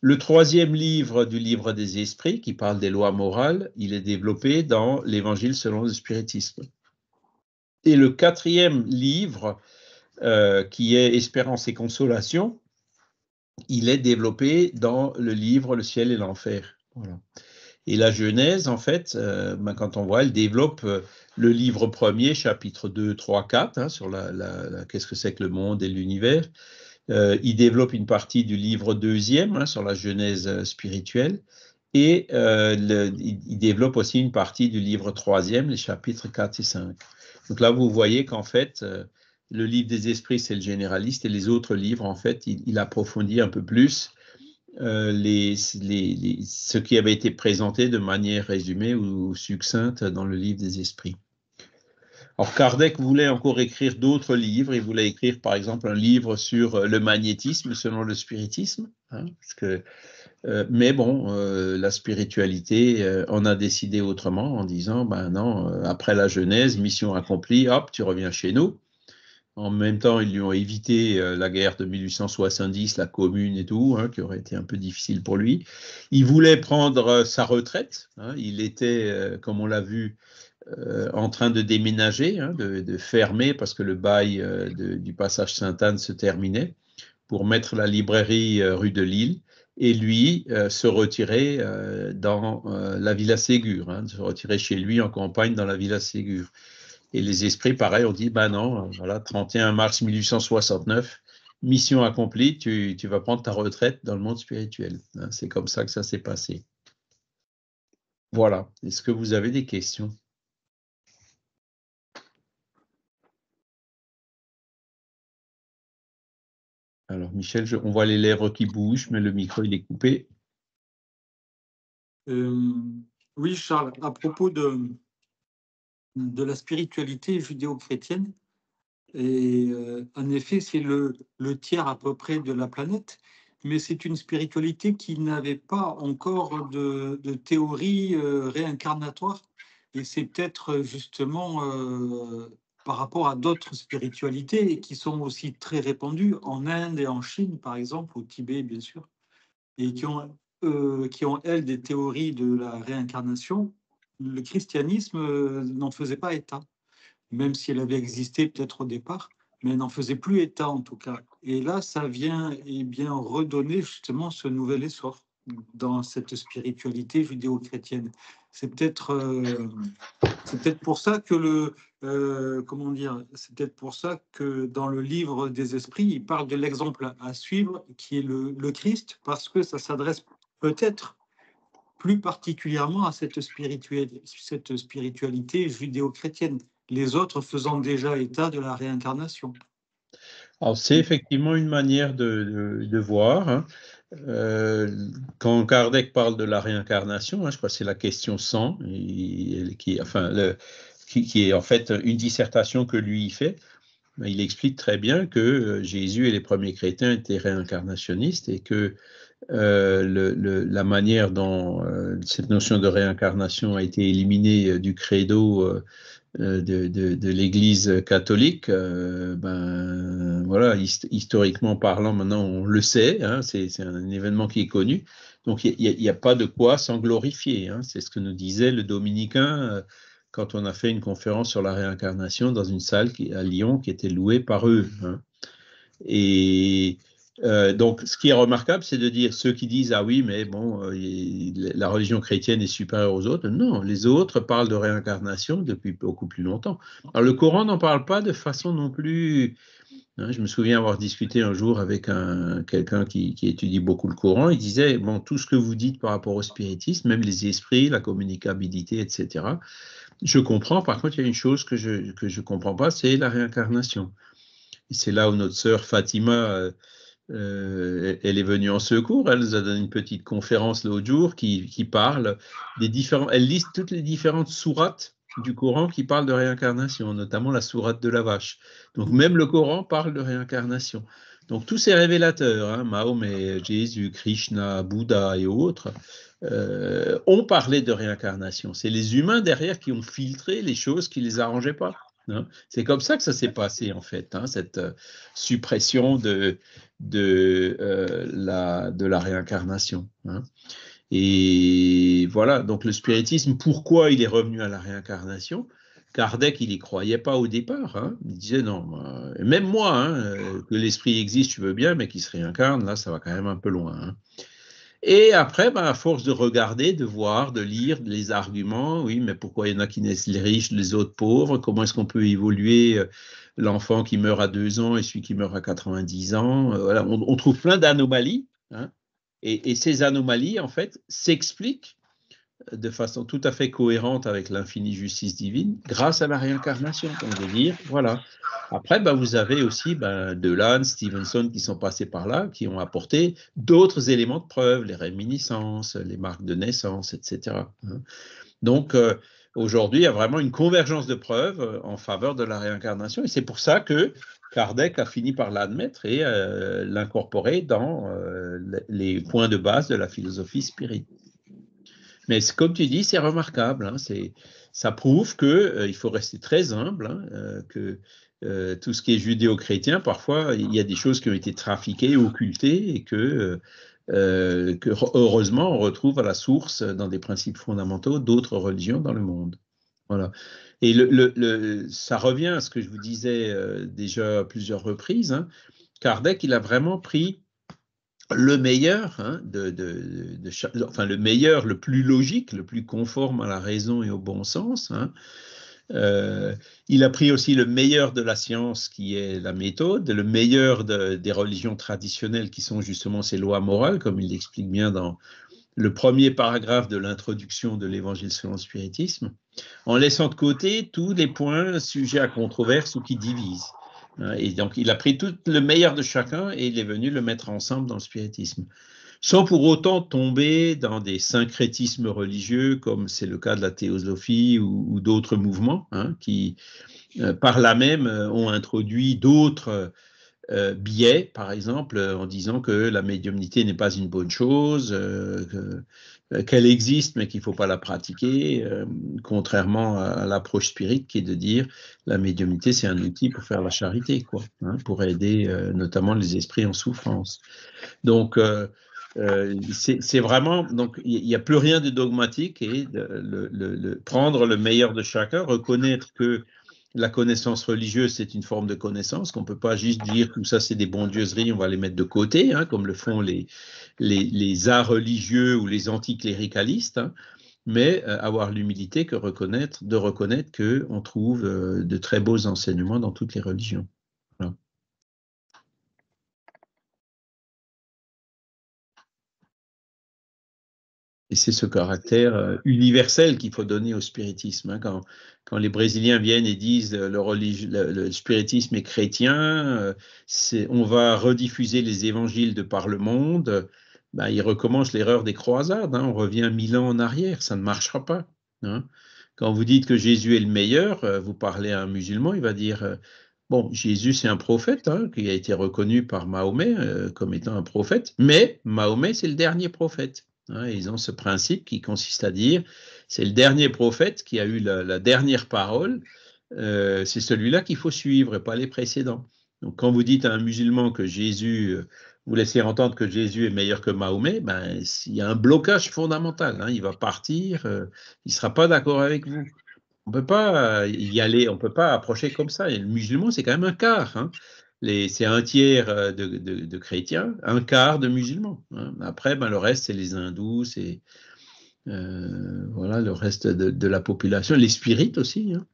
Le troisième livre du livre des esprits, qui parle des lois morales, il est développé dans l'évangile selon le spiritisme. Et le quatrième livre euh, qui est Espérance et Consolation, il est développé dans le livre Le ciel et l'enfer. Et la Genèse, en fait, euh, ben, quand on voit, elle développe euh, le livre premier, chapitre 2, 3, 4, sur la, qu'est-ce que c'est que le monde et l'univers. il développe une partie du livre deuxième hein, sur la Genèse spirituelle. Et il développe aussi une partie du livre troisième, les chapitres 4 et 5. Donc là, vous voyez qu'en fait, le livre des esprits, c'est le généraliste, et les autres livres, en fait, il, approfondit un peu plus euh, ce qui avait été présenté de manière résumée ou succincte dans le livre des esprits. Alors Kardec voulait encore écrire d'autres livres. Il voulait écrire par exemple un livre sur euh, le magnétisme selon le spiritisme. Hein, parce que, euh, mais bon, la spiritualité on a décidé autrement en disant, ben non, après la Genèse, mission accomplie, hop, tu reviens chez nous. En même temps, ils lui ont évité euh, la guerre de 1870, la commune et tout, hein, qui aurait été un peu difficile pour lui. Il voulait prendre euh, sa retraite. Hein. il était, euh, comme on l'a vu, en train de déménager, hein, de, fermer, parce que le bail du passage Sainte-Anne se terminait, pour mettre la librairie rue de Lille et lui se retirer dans la Villa Ségur, se retirer chez lui en campagne dans la Villa Ségur. Et les esprits, pareil, ont dit, ben non, voilà, 31 mars 1869, mission accomplie, tu, vas prendre ta retraite dans le monde spirituel. Hein, c'est comme ça que ça s'est passé. Voilà. Est-ce que vous avez des questions Alors, Michel, on voit les lèvres qui bougent, mais le micro, il est coupé. Euh, oui, Charles, à propos de, de la spiritualité judéo-chrétienne. Et euh, en effet, c'est le, tiers à peu près de la planète, mais c'est une spiritualité qui n'avait pas encore de, théorie euh, réincarnatoire. Et c'est peut-être euh, justement par rapport à d'autres spiritualités qui sont aussi très répandues en Inde et en Chine, par exemple, au Tibet, bien sûr, et qui ont, qui ont elles, des théories de la réincarnation le christianisme euh, n'en faisait pas état, même si elle avait existé peut-être au départ, mais n'en faisait plus état en tout cas. Et là, ça vient eh bien, redonner justement ce nouvel essor dans cette spiritualité judéo-chrétienne. C'est peut-être euh, c'est peut pour ça que le euh, comment dire c'est pour ça que dans le livre des esprits il parle de l'exemple à suivre qui est le, le Christ parce que ça s'adresse peut-être plus particulièrement à cette, cette spiritualité judéo-chrétienne, les autres faisant déjà état de la réincarnation. Alors c'est effectivement une manière de, voir. Hein. Euh, quand Kardec parle de la réincarnation, hein, je crois que c'est la question 100, qui, enfin, le, qui, qui, est en fait une dissertation que lui fait. Il explique très bien que euh, Jésus et les premiers chrétiens étaient réincarnationnistes et que euh, la manière dont euh, cette notion de réincarnation a été éliminée euh, du credo de, l'Église catholique, ben voilà, historiquement parlant, maintenant on le sait, hein, c'est un événement qui est connu. Donc il n'y a, pas de quoi s'en glorifier. Hein. c'est ce que nous disait le dominicain quand on a fait une conférence sur la réincarnation dans une salle à Lyon qui était louée par eux. Hein. Et euh, donc, ce qui est remarquable, c'est de dire ceux qui disent ah oui, mais bon, euh, la religion chrétienne est supérieure aux autres. Non, les autres parlent de réincarnation depuis beaucoup plus longtemps. Alors, le Coran n'en parle pas de façon non plus. Hein, je me souviens avoir discuté un jour avec quelqu'un qui, étudie beaucoup le Coran. Il disait bon, tout ce que vous dites par rapport au spiritisme, même les esprits, la communicabilité, etc. Je comprends. Par contre, il y a une chose que je que je comprends pas, c'est la réincarnation. c'est là où notre sœur Fatima. Euh, euh, elle est venue en secours, elle nous a donné une petite conférence l'autre jour qui, parle des différents. Elle liste toutes les différentes sourates du Coran qui parlent de réincarnation, notamment la sourate de la vache. Donc même le Coran parle de réincarnation. Donc tous ces révélateurs, hein, Mahomet, Jésus, Krishna, Bouddha et autres, euh, ont parlé de réincarnation. C'est les humains derrière qui ont filtré les choses qui les arrangeaient pas. Hein. C'est comme ça que ça s'est passé en fait, hein, cette euh, suppression de, de, euh, la, réincarnation. Hein. Et voilà, donc le spiritisme, pourquoi il est revenu à la réincarnation Kardec, il n'y croyait pas au départ. Il disait non, même moi, euh, que l'esprit existe, tu veux bien, mais qu'il se réincarne, là, ça va quand même un peu loin. Et après, ben, à force de regarder, de voir, de lire les arguments, oui, mais pourquoi il y en a qui naissent les riches, les autres pauvres Comment est-ce qu'on peut évoluer euh, l'enfant qui meurt à 2 ans et celui qui meurt à 90 ans euh, voilà, on, trouve plein d'anomalies. Hein. et ces anomalies, en fait, s'expliquent de façon tout à fait cohérente avec l'infinie justice divine grâce à la réincarnation. Donc dire, voilà. Après, bah, vous avez aussi bah, Delane, Stevenson qui sont passés par là, qui ont apporté d'autres éléments de preuve, les réminiscences, les marques de naissance, etc. Hein. Donc euh, aujourd'hui, il y a vraiment une convergence de preuves euh, en faveur de la réincarnation, et c'est pour ça que Kardec a fini par l'admettre et euh, l'incorporer dans les points de base de la philosophie spirituelle. Mais comme tu dis, c'est remarquable. Hein, c'est, ça prouve que euh, il faut rester très humble, hein, euh, que euh, tout ce qui est judéo-chrétien, parfois, il y a des choses qui ont été trafiquées, occultées, et que, euh, que heureusement, on retrouve à la source, dans des principes fondamentaux, d'autres religions dans le monde. Voilà. Et le, le, ça revient à ce que je vous disais déjà à plusieurs reprises. Hein. Kardec, il a vraiment pris le meilleur, hein, enfin le meilleur, le plus logique, le plus conforme à la raison et au bon sens. Hein, euh, il a pris aussi le meilleur de la science qui est la méthode, le meilleur des religions traditionnelles qui sont justement ces lois morales, comme il l'explique bien dans le premier paragraphe de l'introduction de l'Évangile selon le spiritisme, en laissant de côté tous les points sujets à controverse ou qui divisent. Euh, et donc, il a pris tout le meilleur de chacun et il est venu le mettre ensemble dans le spiritisme, sans pour autant tomber dans des syncrétismes religieux, comme c'est le cas de la théosophie ou, d'autres mouvements, hein, qui, euh, par là même, euh, ont introduit d'autres euh, biais, par exemple, euh, en disant que la médiumnité n'est pas une bonne chose, euh, qu'elle existe mais qu'il ne faut pas la pratiquer, contrairement à l'approche spirite qui est de dire la médiumnité c'est un outil pour faire la charité, quoi, hein, pour aider notamment les esprits en souffrance. Donc c'est vraiment, donc il n'y a plus rien de dogmatique et de, prendre le meilleur de chacun, reconnaître que la connaissance religieuse, c'est une forme de connaissance qu'on ne peut pas juste dire que ça, c'est des bondieuseries, on va les mettre de côté, hein, comme le font les, arts religieux ou les anticléricalistes, hein. mais euh, avoir l'humilité que reconnaître, de reconnaître qu'on trouve euh, de très beaux enseignements dans toutes les religions. Et c'est ce caractère euh, universel qu'il faut donner au spiritisme. Hein. quand, les Brésiliens viennent et disent euh, le, le, spiritisme est chrétien, euh, on va rediffuser les évangiles de par le monde, ben, ils recommencent l'erreur des croisades. Hein. on revient mille ans en arrière, ça ne marchera pas. Hein. Quand vous dites que Jésus est le meilleur, vous parlez à un musulman, il va dire Bon, Jésus, c'est un prophète qui a été reconnu par Mahomet comme étant un prophète, mais Mahomet, c'est le dernier prophète. Hein, ils ont ce principe qui consiste à dire, c'est le dernier prophète qui a eu la, dernière parole, euh, c'est celui-là qu'il faut suivre et pas les précédents. Donc quand vous dites à un musulman que Jésus, euh, vous laissez entendre que Jésus est meilleur que Mahomet, ben, il y a un blocage fondamental. Hein. il va partir, euh, il ne sera pas d'accord avec vous. On ne peut pas y aller, on ne peut pas approcher comme ça. Et le musulman, c'est quand même un quart. Hein c'est un tiers euh, de, chrétiens, un quart de musulmans. Hein. Après, ben, le reste, c'est les hindous, c'est euh, voilà, le reste de, la population, les spirites aussi. Hein.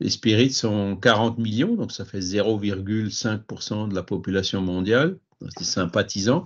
Les spirites sont 40 millions, donc ça fait 0,5% de la population mondiale, c'est sympathisant.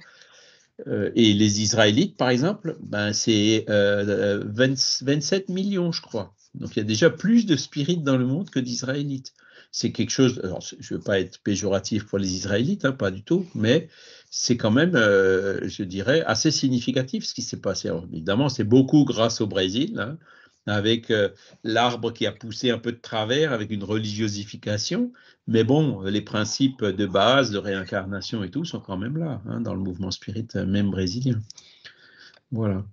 Euh, et les Israélites, par exemple, ben, c'est 27 millions, je crois. Donc il y a déjà plus de spirites dans le monde que d'Israélites c'est quelque chose, je ne veux pas être péjoratif pour les Israélites, hein, pas du tout, mais c'est quand même, euh, je dirais, assez significatif ce qui s'est passé. évidemment, c'est beaucoup grâce au Brésil, hein, avec euh, l'arbre qui a poussé un peu de travers, avec une religiosification, mais bon, les principes de base, de réincarnation et tout, sont quand même là, hein, dans le mouvement spirit, euh, même brésilien. Voilà.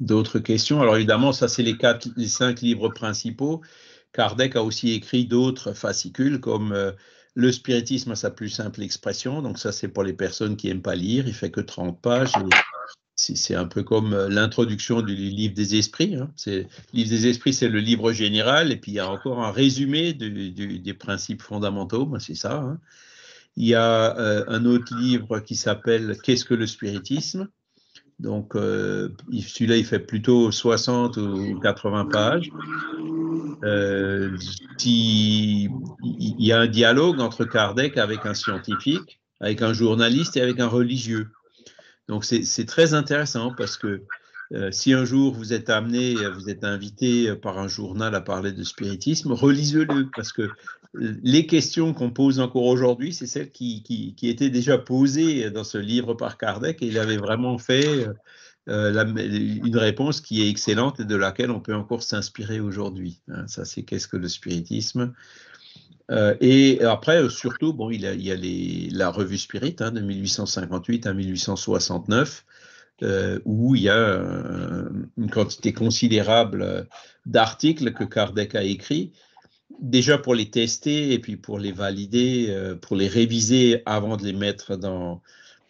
D'autres questions Alors évidemment, ça c'est les, quatre, cinq livres principaux. Kardec a aussi écrit d'autres fascicules comme euh, Le spiritisme à sa plus simple expression. Donc ça c'est pour les personnes qui n'aiment pas lire, il fait que 30 pages. C'est un peu comme euh, l'introduction du livre des esprits. Hein. Le livre des esprits, c'est le livre général, et puis il y a encore un résumé des principes fondamentaux, ben, c'est ça. Hein. Il y a euh, un autre livre qui s'appelle Qu'est-ce que le spiritisme donc, euh, celui-là, il fait plutôt 60 ou 80 pages. Euh, il y a un dialogue entre Kardec avec un scientifique, avec un journaliste et avec un religieux. Donc, c'est très intéressant parce que euh, si un jour vous êtes amené, euh, vous êtes invité euh, par un journal à parler de spiritisme, relisez-le parce que les questions qu'on pose encore aujourd'hui, c'est celles qui, étaient déjà posées dans ce livre par Kardec et il avait vraiment fait une réponse qui est excellente et de laquelle on peut encore s'inspirer aujourd'hui. Hein. ça, c'est qu'est-ce que le spiritisme et après, surtout, bon, il, y a, la revue Spirit hein, de 1858 à 1869 euh, où il y a une quantité considérable euh, d'articles que Kardec a écrits, déjà pour les tester et puis pour les valider, euh, pour les réviser avant de les mettre dans,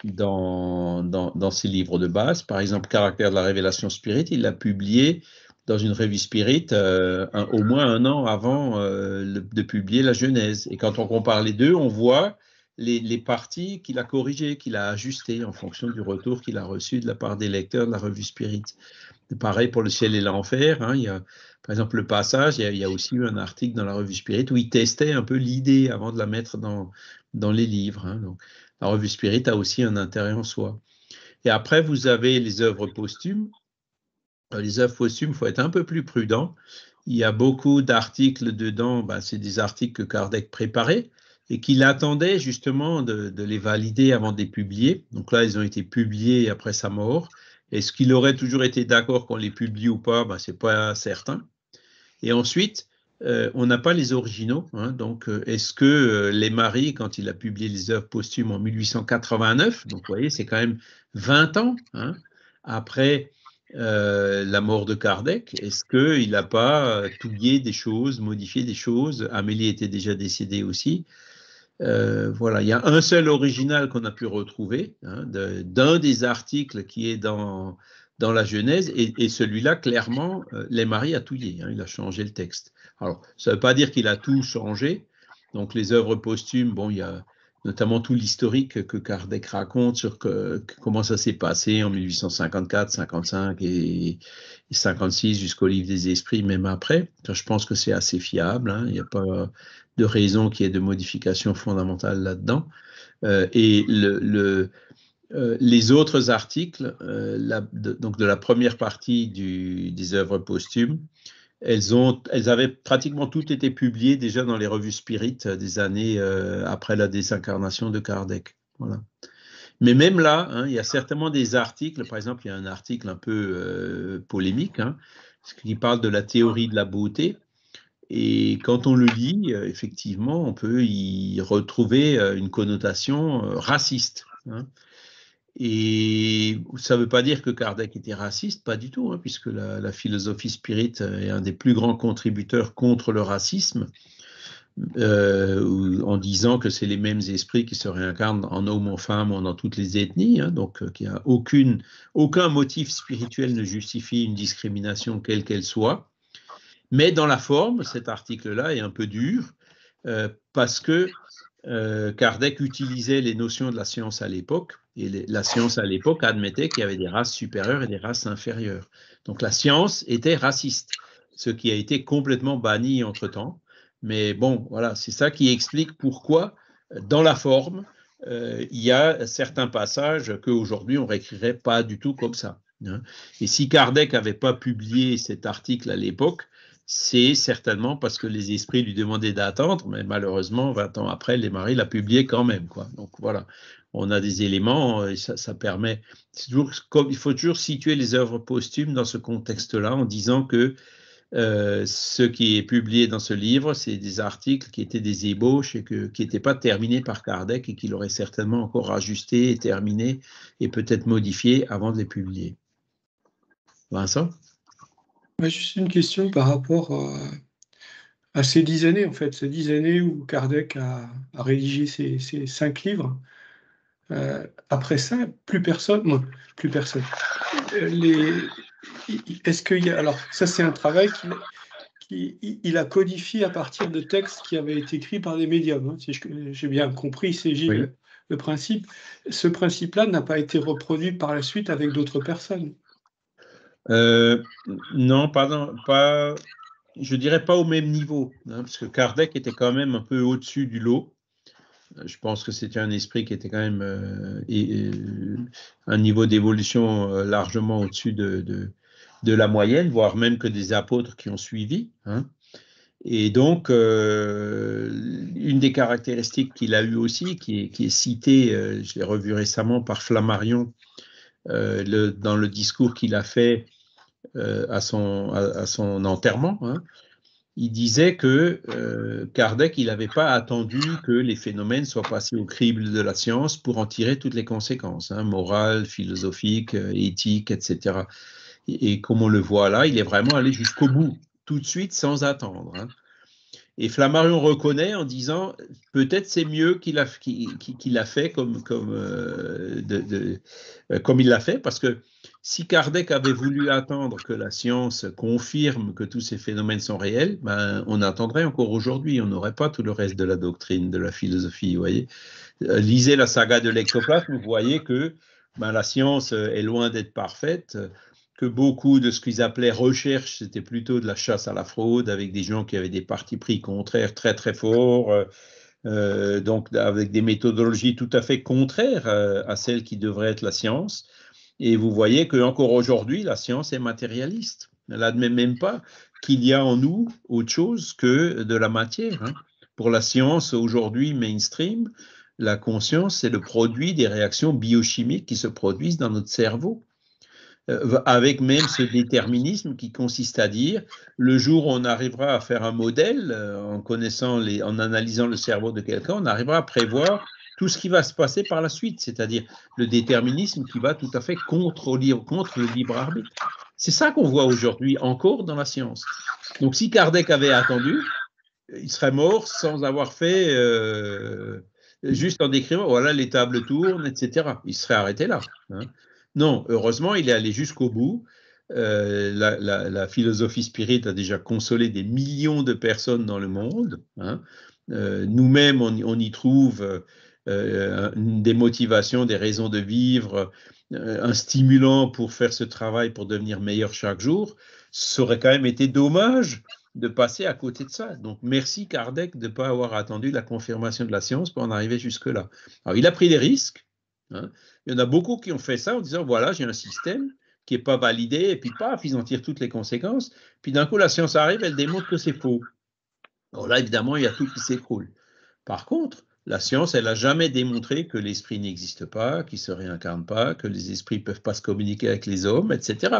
dans, ses livres de base. Par exemple, Caractère de la révélation spirit, il l'a publié dans une revue spirit au moins un an avant de publier la Genèse. Et quand on compare les deux, on voit les, parties qu'il a corrigées, qu'il a ajustées en fonction du retour qu'il a reçu de la part des lecteurs de la revue Spirit. Pareil pour le ciel et l'enfer. Hein, il y a, par exemple, le passage, il y, a, aussi eu un article dans la revue Spirit où il testait un peu l'idée avant de la mettre dans, dans les livres. Hein. la revue Spirit a aussi un intérêt en soi. Et après, vous avez les œuvres posthumes. Euh, les œuvres posthumes, il faut être un peu plus prudent. Il y a beaucoup d'articles dedans, bah, c'est des articles que Kardec préparait, et qu'il attendait justement de, les valider avant de les publier. Donc là, ils ont été publiés après sa mort. Est-ce qu'il aurait toujours été d'accord qu'on les publie ou pas ben, Ce n'est pas certain. Et ensuite, euh, on n'a pas les originaux. Hein. donc, euh, est-ce que euh, les maris, quand il a publié les œuvres posthumes en 1889, donc vous voyez, c'est quand même 20 ans hein, après la mort de Kardec, est-ce qu'il n'a pas touillé des choses, modifié des choses Amélie était déjà décédée aussi. Euh, voilà, il y a un seul original qu'on a pu retrouver hein, d'un des articles qui est dans, dans la Genèse, et, celui-là, clairement, euh, les maris a touillé, hein, il a changé le texte. Alors, ça ne veut pas dire qu'il a tout changé, donc les œuvres posthumes, bon, il y a notamment tout l'historique que Kardec raconte sur comment ça s'est passé en 1854, 55 et, 56 jusqu'au livre des esprits, même après. Je pense que c'est assez fiable. Hein, il n'y a pas, de raisons qui est de modifications fondamentales là-dedans. Euh, et le, euh, les autres articles, euh, donc de la première partie du, des œuvres posthumes, elles, ont, elles avaient pratiquement toutes été publiées déjà dans les revues Spirit des années après la désincarnation de Kardec. Voilà. Mais même là, hein, il y a certainement des articles, par exemple, il y a un article un peu polémique hein, qui parle de la théorie de la beauté et quand on le lit, euh, effectivement, on peut y retrouver euh, une connotation euh, raciste. Hein. Et ça ne veut pas dire que Kardec était raciste, pas du tout, hein, puisque la, philosophie spirit est un des plus grands contributeurs contre le racisme, en disant que c'est les mêmes esprits qui se réincarnent en homme, en femmes, dans toutes les ethnies, hein, donc qu'il n'y a aucun motif spirituel ne justifie une discrimination quelle qu'elle soit. Mais dans la forme, cet article-là est un peu dur euh, parce que euh, Kardec utilisait les notions de la science à l'époque et la science à l'époque admettait qu'il y avait des races supérieures et des races inférieures. Donc la science était raciste, ce qui a été complètement banni entre-temps. Mais bon, voilà, c'est ça qui explique pourquoi, dans la forme, euh, il y a certains passages qu'aujourd'hui on réécrirait pas du tout comme ça. Hein. Et si Kardec n'avait pas publié cet article à l'époque, c'est certainement parce que les esprits lui demandaient d'attendre, mais malheureusement, 20 ans après, les maris l'ont publié quand même. Quoi. Donc voilà, on a des éléments euh, et ça, permet. Toujours, comme, il faut toujours situer les œuvres posthumes dans ce contexte-là en disant que euh, ce qui est publié dans ce livre, c'est des articles qui étaient des ébauches et qui n'étaient pas terminés par Kardec et qu'il aurait certainement encore ajusté et terminé et peut-être modifié avant de les publier. Vincent bah, juste une question par rapport euh, à ces dix années, en fait, ces dix années où Kardec a, rédigé ses, cinq livres. Euh, après ça, plus personne, plus personne. Euh, est-ce qu'il y alors ça c'est un travail qu'il a codifié à partir de textes qui avaient été écrits par des médiums, hein, si j'ai bien compris, c'est Gilles, le, principe. Ce principe-là n'a pas été reproduit par la suite avec d'autres personnes. Euh, non, pardon, pas, je dirais pas au même niveau, hein, parce que Kardec était quand même un peu au-dessus du lot. Euh, je pense que c'était un esprit qui était quand même euh, euh, un niveau d'évolution largement au-dessus de, de, la moyenne, voire même que des apôtres qui ont suivi. Hein. Et donc, une des caractéristiques qu'il a eues aussi, qui est, citée, je l'ai revue récemment par Flammarion, dans le discours qu'il a fait euh, à, son, enterrement, hein, il disait que euh, Kardec, il n'avait pas attendu que les phénomènes soient passés au crible de la science pour en tirer toutes les conséquences, hein, morales, philosophiques, euh, éthiques, etc. Et, comme on le voit là, il est vraiment allé jusqu'au bout, tout de suite, sans attendre. Hein. Et Flammarion reconnaît en disant peut-être c'est mieux qu'il a, fait comme, comme, euh, euh, comme il l'a fait, parce que si Kardec avait voulu attendre que la science confirme que tous ces phénomènes sont réels, ben, on attendrait encore aujourd'hui, on n'aurait pas tout le reste de la doctrine, de la philosophie. voyez euh, Lisez la saga de l'ectoplasme, vous voyez que ben, la science est loin d'être parfaite que beaucoup de ce qu'ils appelaient recherche, c'était plutôt de la chasse à la fraude, avec des gens qui avaient des partis pris contraires très très forts, euh, euh, donc avec des méthodologies tout à fait contraires euh, à celles qui devraient être la science. Et vous voyez que encore aujourd'hui, la science est matérialiste. Elle n'admet même pas qu'il y a en nous autre chose que de la matière. Hein. Pour la science aujourd'hui mainstream, la conscience, c'est le produit des réactions biochimiques qui se produisent dans notre cerveau. Euh, avec même ce déterminisme qui consiste à dire le jour où on arrivera à faire un modèle, euh, en connaissant les, en analysant le cerveau de quelqu'un, on arrivera à prévoir tout ce qui va se passer par la suite, c'est-à-dire le déterminisme qui va tout à fait contre, contre le libre arbitre. C'est ça qu'on voit aujourd'hui encore dans la science. Donc si Kardec avait attendu, il serait mort sans avoir fait, euh, juste en décrivant, voilà, les tables tournent, etc. Il serait arrêté là. Hein. Non, heureusement, il est allé jusqu'au bout. Euh, la, philosophie spirit a déjà consolé des millions de personnes dans le monde. Hein. Euh, nous-mêmes, on, y trouve euh, des motivations, des raisons de vivre, un stimulant pour faire ce travail, pour devenir meilleur chaque jour. Ça aurait quand même été dommage de passer à côté de ça. Donc, merci Kardec de ne pas avoir attendu la confirmation de la science pour en arriver jusque-là. Alors, il a pris des risques. Hein. Il y en a beaucoup qui ont fait ça en disant voilà, j'ai un système qui n'est pas validé, et puis paf, ils en tirent toutes les conséquences. Puis d'un coup, la science arrive, elle démontre que c'est faux. Alors là, évidemment, il y a tout qui s'écroule. Par contre, la science, elle n'a jamais démontré que l'esprit n'existe pas, qu'il ne se réincarne pas, que les esprits ne peuvent pas se communiquer avec les hommes, etc.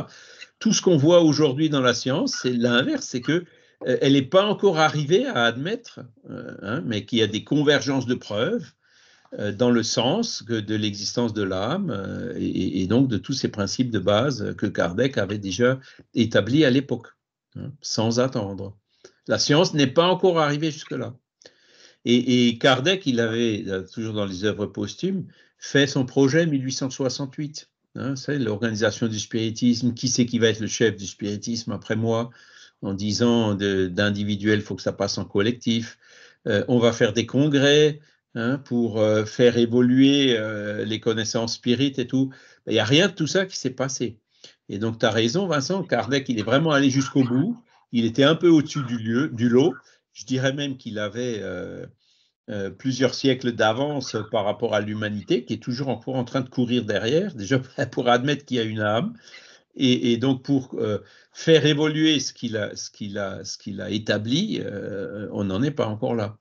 Tout ce qu'on voit aujourd'hui dans la science, c'est l'inverse, c'est que euh, elle n'est pas encore arrivée à admettre, euh, hein, mais qu'il y a des convergences de preuves euh, dans le sens que de l'existence de l'âme euh, et, donc de tous ces principes de base que Kardec avait déjà établis à l'époque, hein, sans attendre. La science n'est pas encore arrivée jusque-là. Et, Kardec, il avait, euh, toujours dans les œuvres posthumes, fait son projet 1868. Hein, c'est l'organisation du spiritisme, qui c'est qui va être le chef du spiritisme après moi, en disant d'individuel, il faut que ça passe en collectif. on va faire des congrès, Hein, pour euh, faire évoluer euh, les connaissances spirites et tout. Il n'y a rien de tout ça qui s'est passé. Et donc, tu as raison, Vincent, Kardec, il est vraiment allé jusqu'au bout. Il était un peu au-dessus du, lieu, du lot. Je dirais même qu'il avait euh, plusieurs siècles d'avance par rapport à l'humanité, qui est toujours encore en train de courir derrière, déjà pour admettre qu'il y a une âme. Et, donc pour faire évoluer ce qu'il a, établi, on n'en est pas encore là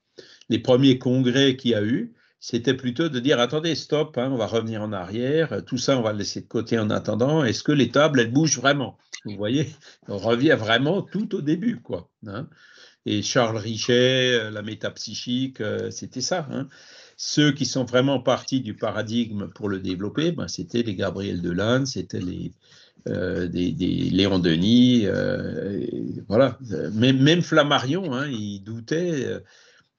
les premiers congrès qu'il y a eu, c'était plutôt de dire attendez, stop, hein, on va revenir en arrière, tout ça, on va le laisser de côté en attendant. Est-ce que les tables, elles bougent vraiment Vous voyez, on revient vraiment tout au début, quoi. Hein. et Charles Richet, euh, la métapsychique, euh, c'était ça. Hein. Ceux qui sont vraiment partis du paradigme pour le développer, ben, c'était les Gabriel Delanne, c'était les, euh, Léon Denis, voilà. Même, même Flammarion, il doutait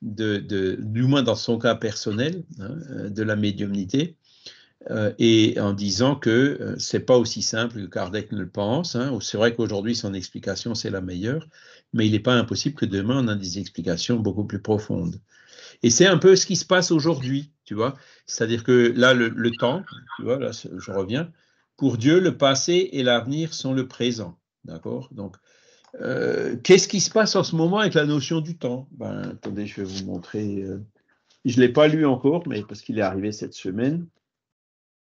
de, du moins dans son cas personnel, hein, euh, de la médiumnité, euh, et en disant que euh, c'est pas aussi simple que Kardec ne le pense. Hein. C'est vrai qu'aujourd'hui son explication c'est la meilleure, mais il n'est pas impossible que demain on ait des explications beaucoup plus profondes. Et c'est un peu ce qui se passe aujourd'hui, tu vois. C'est-à-dire que là, le, temps, tu vois, là, je reviens, pour Dieu, le passé et l'avenir sont le présent, d'accord Donc, euh, qu'est-ce qui se passe en ce moment avec la notion du temps ben, Attendez, je vais vous montrer. Euh, je ne l'ai pas lu encore, mais parce qu'il est arrivé cette semaine.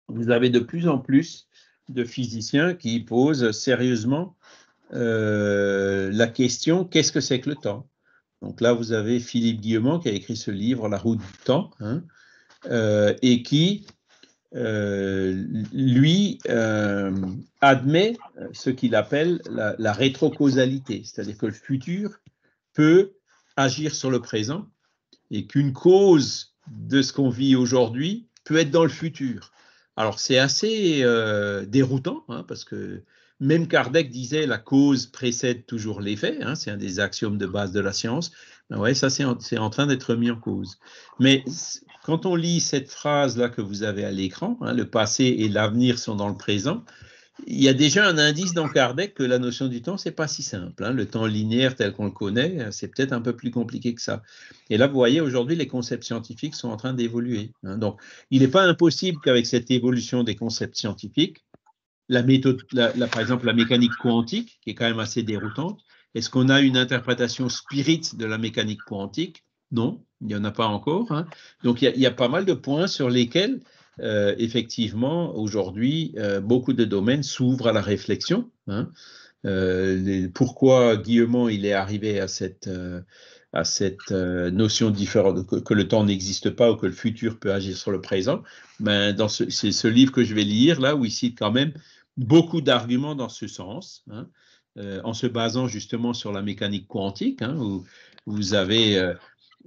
Vous avez de plus en plus de physiciens qui posent sérieusement euh, la question qu'est-ce que c'est que le temps Donc là, vous avez Philippe Guillemont qui a écrit ce livre, La route du temps, hein, et qui euh, lui euh, admet euh, ce qu'il appelle la, rétrocausalité, c'est-à-dire que le futur peut agir sur le présent et qu'une cause de ce qu'on vit aujourd'hui peut être dans le futur. Alors c'est assez déroutant hein, parce que même Kardec disait la cause précède toujours l'effet, hein, c'est un des axiomes de base de la science. Ben ouais, ça c'est en, en, train d'être mis en cause. Mais quand on lit cette phrase-là que vous avez à l'écran, hein, le passé et l'avenir sont dans le présent, il y a déjà un indice dans Kardec que la notion du temps, n'est pas si simple. Hein. Le temps linéaire tel qu'on le connaît, hein, c'est peut-être un peu plus compliqué que ça. Et là, vous voyez, aujourd'hui, les concepts scientifiques sont en train d'évoluer. Donc, il n'est pas impossible qu'avec cette évolution des concepts scientifiques, la méthode, par exemple, la mécanique quantique, qui est quand même assez déroutante, est-ce qu'on a une interprétation spirite de la mécanique quantique non, il n'y en a pas encore. Hein. Donc, il y, a, pas mal de points sur lesquels, euh, effectivement, aujourd'hui, euh, beaucoup de domaines s'ouvrent à la réflexion. Hein. Euh, pourquoi Guillemont il est arrivé à cette, à cette notion différente que, le temps n'existe pas ou que le futur peut agir sur le présent ben, dans ce, livre que je vais lire là où il cite quand même beaucoup d'arguments dans ce sens, hein. en se basant justement sur la mécanique quantique, où vous avez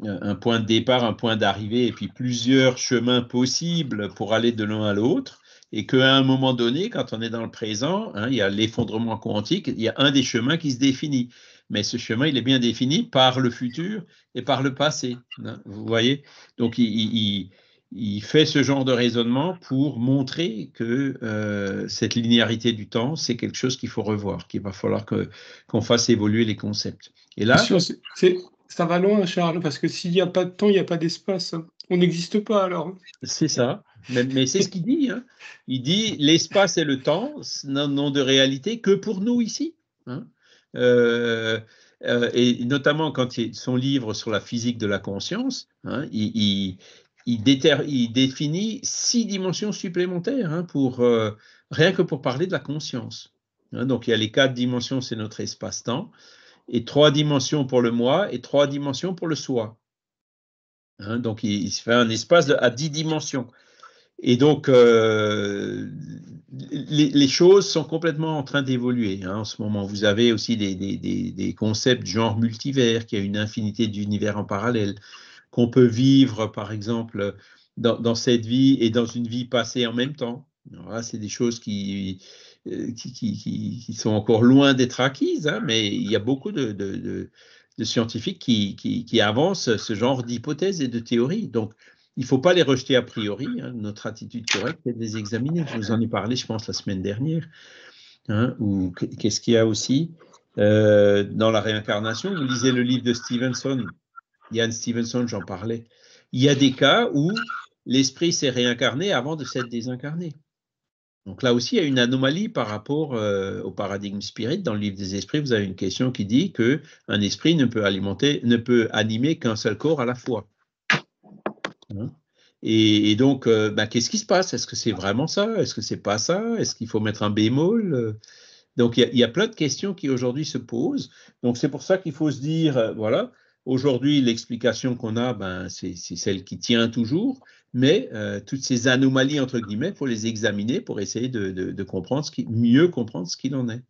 un point de départ, un point d'arrivée, et puis plusieurs chemins possibles pour aller de l'un à l'autre, et qu'à un moment donné, quand on est dans le présent, hein, il y a l'effondrement quantique, il y a un des chemins qui se définit. Mais ce chemin, il est bien défini par le futur et par le passé. Hein, vous voyez Donc, il, fait ce genre de raisonnement pour montrer que euh, cette linéarité du temps, c'est quelque chose qu'il faut revoir, qu'il va falloir qu'on fasse évoluer les concepts. Et là, ça va loin, Charles, parce que s'il n'y a pas de temps, il n'y a pas d'espace. On n'existe pas alors. C'est ça. Mais, c'est ce qu'il dit. Hein. Il dit l'espace et le temps n'ont de réalité que pour nous ici. Hein. Euh, euh, et notamment quand il, son livre sur la physique de la conscience, hein, il, définit six dimensions supplémentaires pour, euh, rien que pour parler de la conscience. donc il y a les quatre dimensions, c'est notre espace-temps et trois dimensions pour le moi et trois dimensions pour le soi. Hein, donc il, se fait un espace à dix dimensions. Et donc euh, les, choses sont complètement en train d'évoluer hein, en ce moment. Vous avez aussi des, des, concepts genre multivers, qui a une infinité d'univers en parallèle, qu'on peut vivre par exemple dans, dans, cette vie et dans une vie passée en même temps. C'est des choses qui, euh, qui, qui, sont encore loin d'être acquises, hein, mais il y a beaucoup de, scientifiques qui, avancent ce genre d'hypothèses et de théories. Donc, il ne faut pas les rejeter a priori. Hein. Notre attitude correcte est de les examiner. Je vous en ai parlé, je pense, la semaine dernière. Hein, ou qu'est-ce qu'il y a aussi euh, dans la réincarnation Vous lisez le livre de Stevenson. Ian Stevenson, j'en parlais. Il y a des cas où l'esprit s'est réincarné avant de s'être désincarné. Donc là aussi, il y a une anomalie par rapport euh, au paradigme spirit. Dans le livre des esprits, vous avez une question qui dit qu'un esprit ne peut alimenter, ne peut animer qu'un seul corps à la fois. Hein et, donc, euh, bah, qu'est-ce qui se passe Est-ce que c'est vraiment ça Est-ce que c'est pas ça Est-ce qu'il faut mettre un bémol Donc, il y, a plein de questions qui aujourd'hui se posent. Donc, c'est pour ça qu'il faut se dire, euh, voilà, aujourd'hui, l'explication qu'on a, ben, c'est celle qui tient toujours mais euh, toutes ces anomalies, entre guillemets, pour les examiner pour essayer de, comprendre mieux comprendre ce qu'il en est.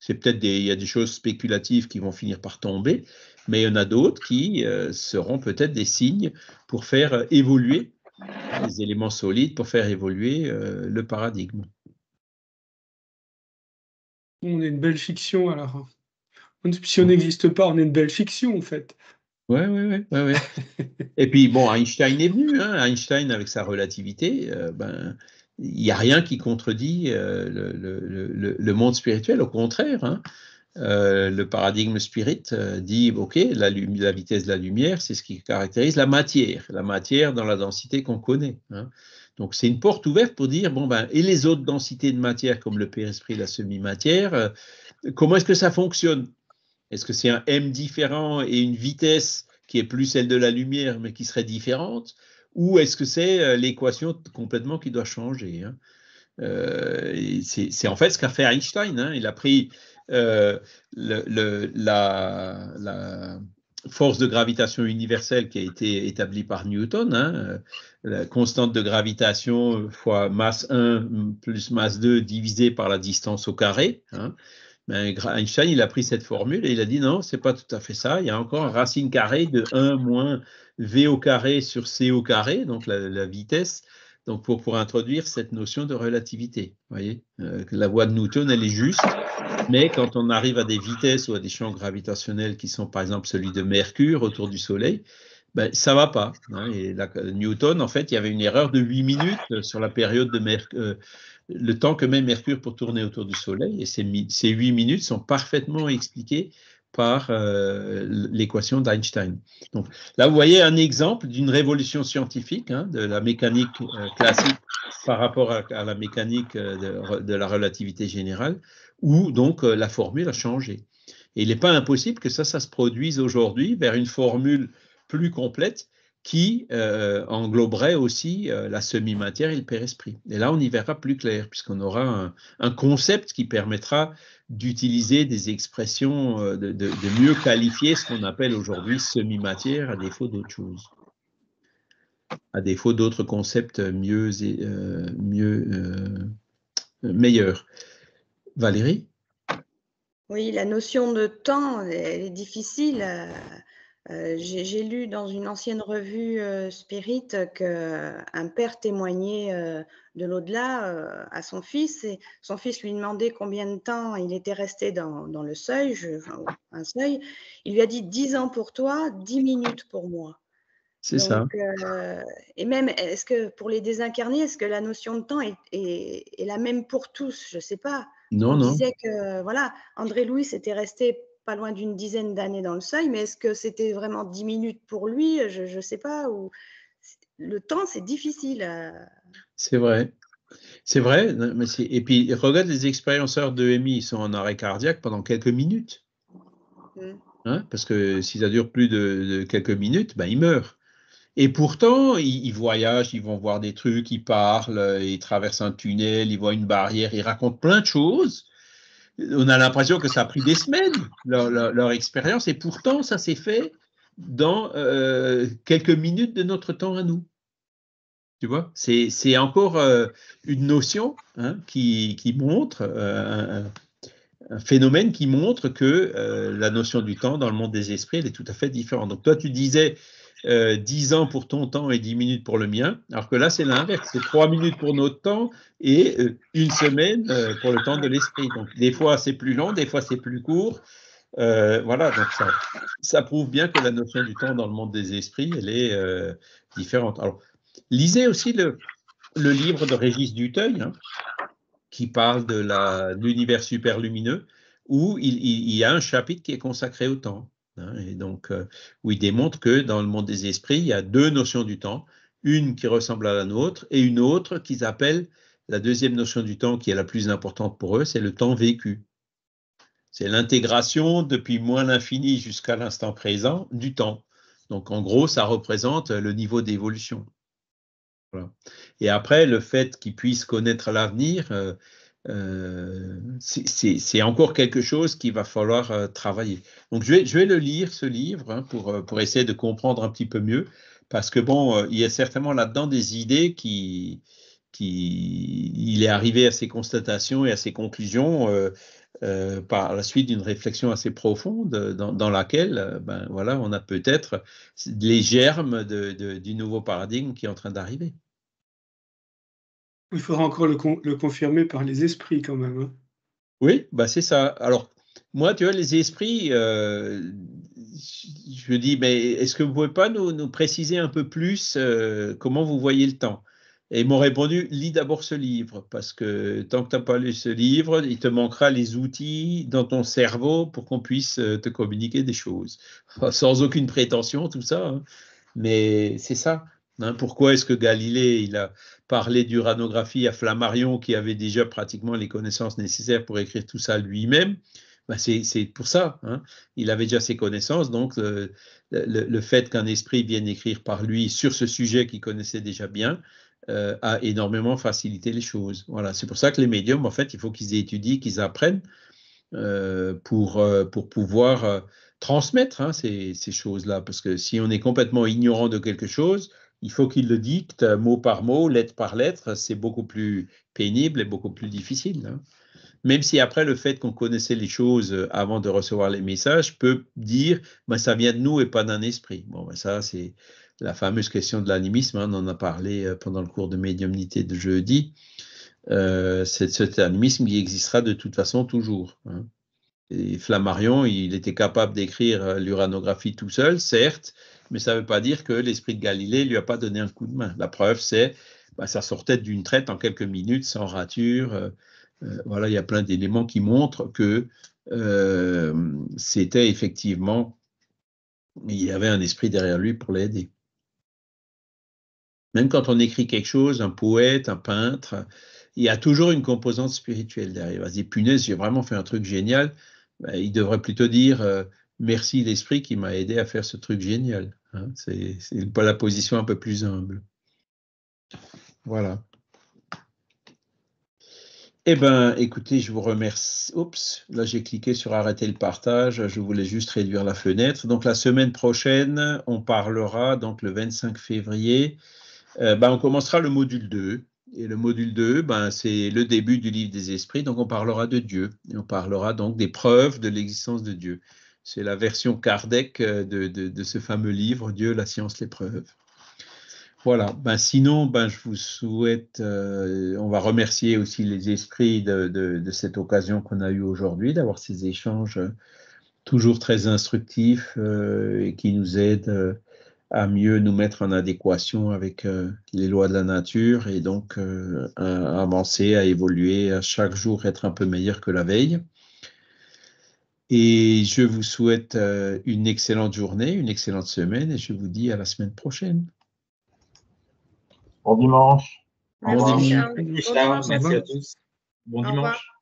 C'est peut-être il y a des choses spéculatives qui vont finir par tomber, mais il y en a d'autres qui euh, seront peut-être des signes pour faire euh, évoluer les éléments solides, pour faire évoluer le paradigme. On est une belle fiction alors. Si on n'existe pas, on est une belle fiction en fait. Oui, oui, oui. Ouais, ouais. Et puis, bon, Einstein est venu. Hein. Einstein, avec sa relativité, euh, ben, il n'y a rien qui contredit euh, le, monde spirituel. Au contraire, hein. Euh, le paradigme spirit dit, OK, la, la, vitesse de la lumière, c'est ce qui caractérise la matière, la matière dans la densité qu'on connaît. Hein. Donc, c'est une porte ouverte pour dire, bon, ben, et les autres densités de matière, comme le père-esprit, la semi-matière, comment est-ce que ça fonctionne est-ce que c'est un M différent et une vitesse qui est plus celle de la lumière, mais qui serait différente Ou est-ce que c'est euh, l'équation complètement qui doit changer hein? euh, C'est en fait ce qu'a fait Einstein. Hein. Il a pris euh, la, force de gravitation universelle qui a été établie par Newton, hein, la constante de gravitation fois masse 1 plus masse 2 divisée par la distance au carré. Ben, Einstein, il a pris cette formule et il a dit non, c'est pas tout à fait ça. Il y a encore racine carrée de 1 moins v au carré sur c au carré, donc la, vitesse. Donc pour, pour introduire cette notion de relativité, voyez, euh, la voie de Newton, elle est juste, mais quand on arrive à des vitesses ou à des champs gravitationnels qui sont par exemple celui de Mercure autour du Soleil, ben, ça va pas. Hein. Et Newton, en fait, il y avait une erreur de 8 minutes sur la période de Mercure. Euh, le temps que met Mercure pour tourner autour du Soleil, et ces, huit minutes sont parfaitement expliquées par euh, l'équation d'Einstein. Donc là, vous voyez un exemple d'une révolution scientifique hein, de la mécanique euh, classique par rapport à, la mécanique euh, de, la relativité générale, où donc la formule a changé. Et il n'est pas impossible que ça, ça se produise aujourd'hui vers une formule plus complète qui euh, engloberait aussi euh, la semi-matière et le père-esprit. Et là, on y verra plus clair, puisqu'on aura un, concept qui permettra d'utiliser des expressions, euh, de, mieux qualifier ce qu'on appelle aujourd'hui semi-matière à défaut d'autres choses, à défaut d'autres concepts mieux, mieux meilleurs. Valérie Oui, la notion de temps, elle est difficile. Euh, j'ai lu dans une ancienne revue spirit euh, Spirit qu'un père témoignait euh, de l'au-delà à son fils et son fils lui demandait combien de temps il était resté dans, le seuil, un seuil. Il lui a dit 10 ans pour toi, 10 minutes pour moi. C'est ça. et même, est-ce que pour les désincarnés, est-ce que la notion de temps est, la même pour tous Je ne sais pas. Non, disait que, voilà, André Louis était resté pas loin d'une dizaine d'années dans le seuil, mais est-ce que c'était vraiment dix minutes pour lui Je ne sais pas. Ou... Le temps, c'est difficile. C'est vrai. C'est vrai. et puis, regarde les expérienceurs de EMI, ils sont en arrêt cardiaque pendant quelques minutes. Hmm. Hein Parce que si ça dure plus de, quelques minutes, ben, ils meurent. Et pourtant, ils, voyagent, ils vont voir des trucs, ils parlent, ils traversent un tunnel, ils voient une barrière, ils racontent plein de choses on a l'impression que ça a pris des semaines, leur, expérience, et pourtant, ça s'est fait dans euh, quelques minutes de notre temps à nous. Tu vois, c'est encore euh, une notion hein, qui, qui, montre, euh, un, un, phénomène qui montre que la notion du temps dans le monde des esprits, elle est tout à fait différente. Donc, toi, tu disais euh, dix 10 ans pour ton temps et 10 minutes pour le mien. Alors que là, c'est l'inverse, c'est 3 minutes pour notre temps et euh, une semaine euh, pour le temps de l'esprit. Donc des fois, c'est plus long, des fois, c'est plus court. voilà, donc ça, prouve bien que la notion du temps dans le monde des esprits, elle est différente. lisez aussi le, le livre de Régis Duteuil, hein, qui parle de l'univers superlumineux, où il, il y a un chapitre qui est consacré au temps. Hein, et donc, euh, où il démontre que dans le monde des esprits, il y a deux notions du temps, une qui ressemble à la nôtre et une autre qu'ils appellent la deuxième notion du temps qui est la plus importante pour eux, c'est le temps vécu. C'est l'intégration depuis moins l'infini jusqu'à l'instant présent du temps. Donc en gros, ça représente le niveau d'évolution. Et après, le fait qu'ils puissent connaître l'avenir, euh, euh, c'est encore quelque chose qu'il va falloir euh, travailler. Donc je vais, le lire, ce livre, hein, euh, pour, essayer de comprendre un petit peu mieux, parce que bon, il y a certainement là-dedans des idées qui, Il est arrivé à ses constatations et à ses conclusions par la suite d'une réflexion assez profonde dans, laquelle, ben voilà, on a peut-être les germes du nouveau paradigme qui est en train d'arriver. Il faudra encore le, confirmer par les esprits quand même. Hein. Oui, bah c'est ça. Alors, moi, tu vois, les esprits, euh, je dis, mais est-ce que vous ne pouvez pas nous, préciser un peu plus euh, comment vous voyez le temps Et ils m'ont répondu, lis d'abord ce livre, parce que tant que tu n'as pas lu ce livre, il te manquera les outils dans ton cerveau pour qu'on puisse euh, te communiquer des choses. Sans aucune prétention, tout ça. Hein. Mais c'est ça. Hein, pourquoi est-ce que Galilée il a parlé d'uranographie à Flammarion qui avait déjà pratiquement les connaissances nécessaires pour écrire tout ça lui-même ben, c'est pour ça. Hein. Il avait déjà ses connaissances, donc euh, le, fait qu'un esprit vienne écrire par lui sur ce sujet qu'il connaissait déjà bien euh, a énormément facilité les choses. Voilà, c'est pour ça que les médiums, en fait, il faut qu'ils étudient, qu'ils apprennent euh, pour, pour pouvoir transmettre hein, ces choses-là. Parce que si on est complètement ignorant de quelque chose, il faut qu'il le dicte mot par mot, lettre par lettre. C'est beaucoup plus pénible et beaucoup plus difficile. Hein. Même si après le fait qu'on connaissait les choses euh, avant de recevoir les messages peut dire, ben ça vient de nous et pas d'un esprit. Bon, bah, ça c'est la fameuse question de l'animisme. Hein. on en a parlé euh, pendant le cours de médiumnité de jeudi. Euh, c'est cet animisme qui existera de toute façon toujours. Hein. Et Flammarion, il était capable d'écrire l'uranographie tout seul, certes, mais ça ne veut pas dire que l'esprit de Galilée ne lui a pas donné un coup de main. La preuve, c'est que bah, ça sortait d'une traite en quelques minutes, sans rature. Euh, euh, voilà, il y a plein d'éléments qui montrent que euh, c'était effectivement, il y avait un esprit derrière lui pour l'aider. Même quand on écrit quelque chose, un poète, un peintre, il y a toujours une composante spirituelle derrière. Vas-y, punaise, j'ai vraiment fait un truc génial. Bah, il devrait plutôt dire, merci l'esprit qui m'a aidé à faire ce truc génial. Hein. C'est pas la position un peu plus humble. Voilà. Eh bien, écoutez, je vous remercie. Oups, là j'ai cliqué sur arrêter le partage. Je voulais juste réduire la fenêtre. Donc la semaine prochaine, on parlera, donc le 25 février, euh, ben, on commencera le module 2. Et le module 2, ben, c'est le début du livre des esprits. Donc on parlera de Dieu. Et on parlera donc des preuves de l'existence de Dieu c'est la version Kardec euh, de, ce fameux livre Dieu, la science, l'épreuve. Voilà, ben sinon, ben je vous souhaite, euh, on va remercier aussi les esprits de, cette occasion qu'on a eue aujourd'hui, d'avoir ces échanges euh, toujours très instructifs et qui nous aident à mieux nous mettre en adéquation avec les lois de la nature et donc à avancer, à évoluer, à chaque jour être un peu meilleur que la veille. Et je vous souhaite euh, une excellente journée, une excellente semaine et je vous dis à la semaine prochaine. Bon dimanche. Bon dimanche. Merci à tous. Bon dimanche.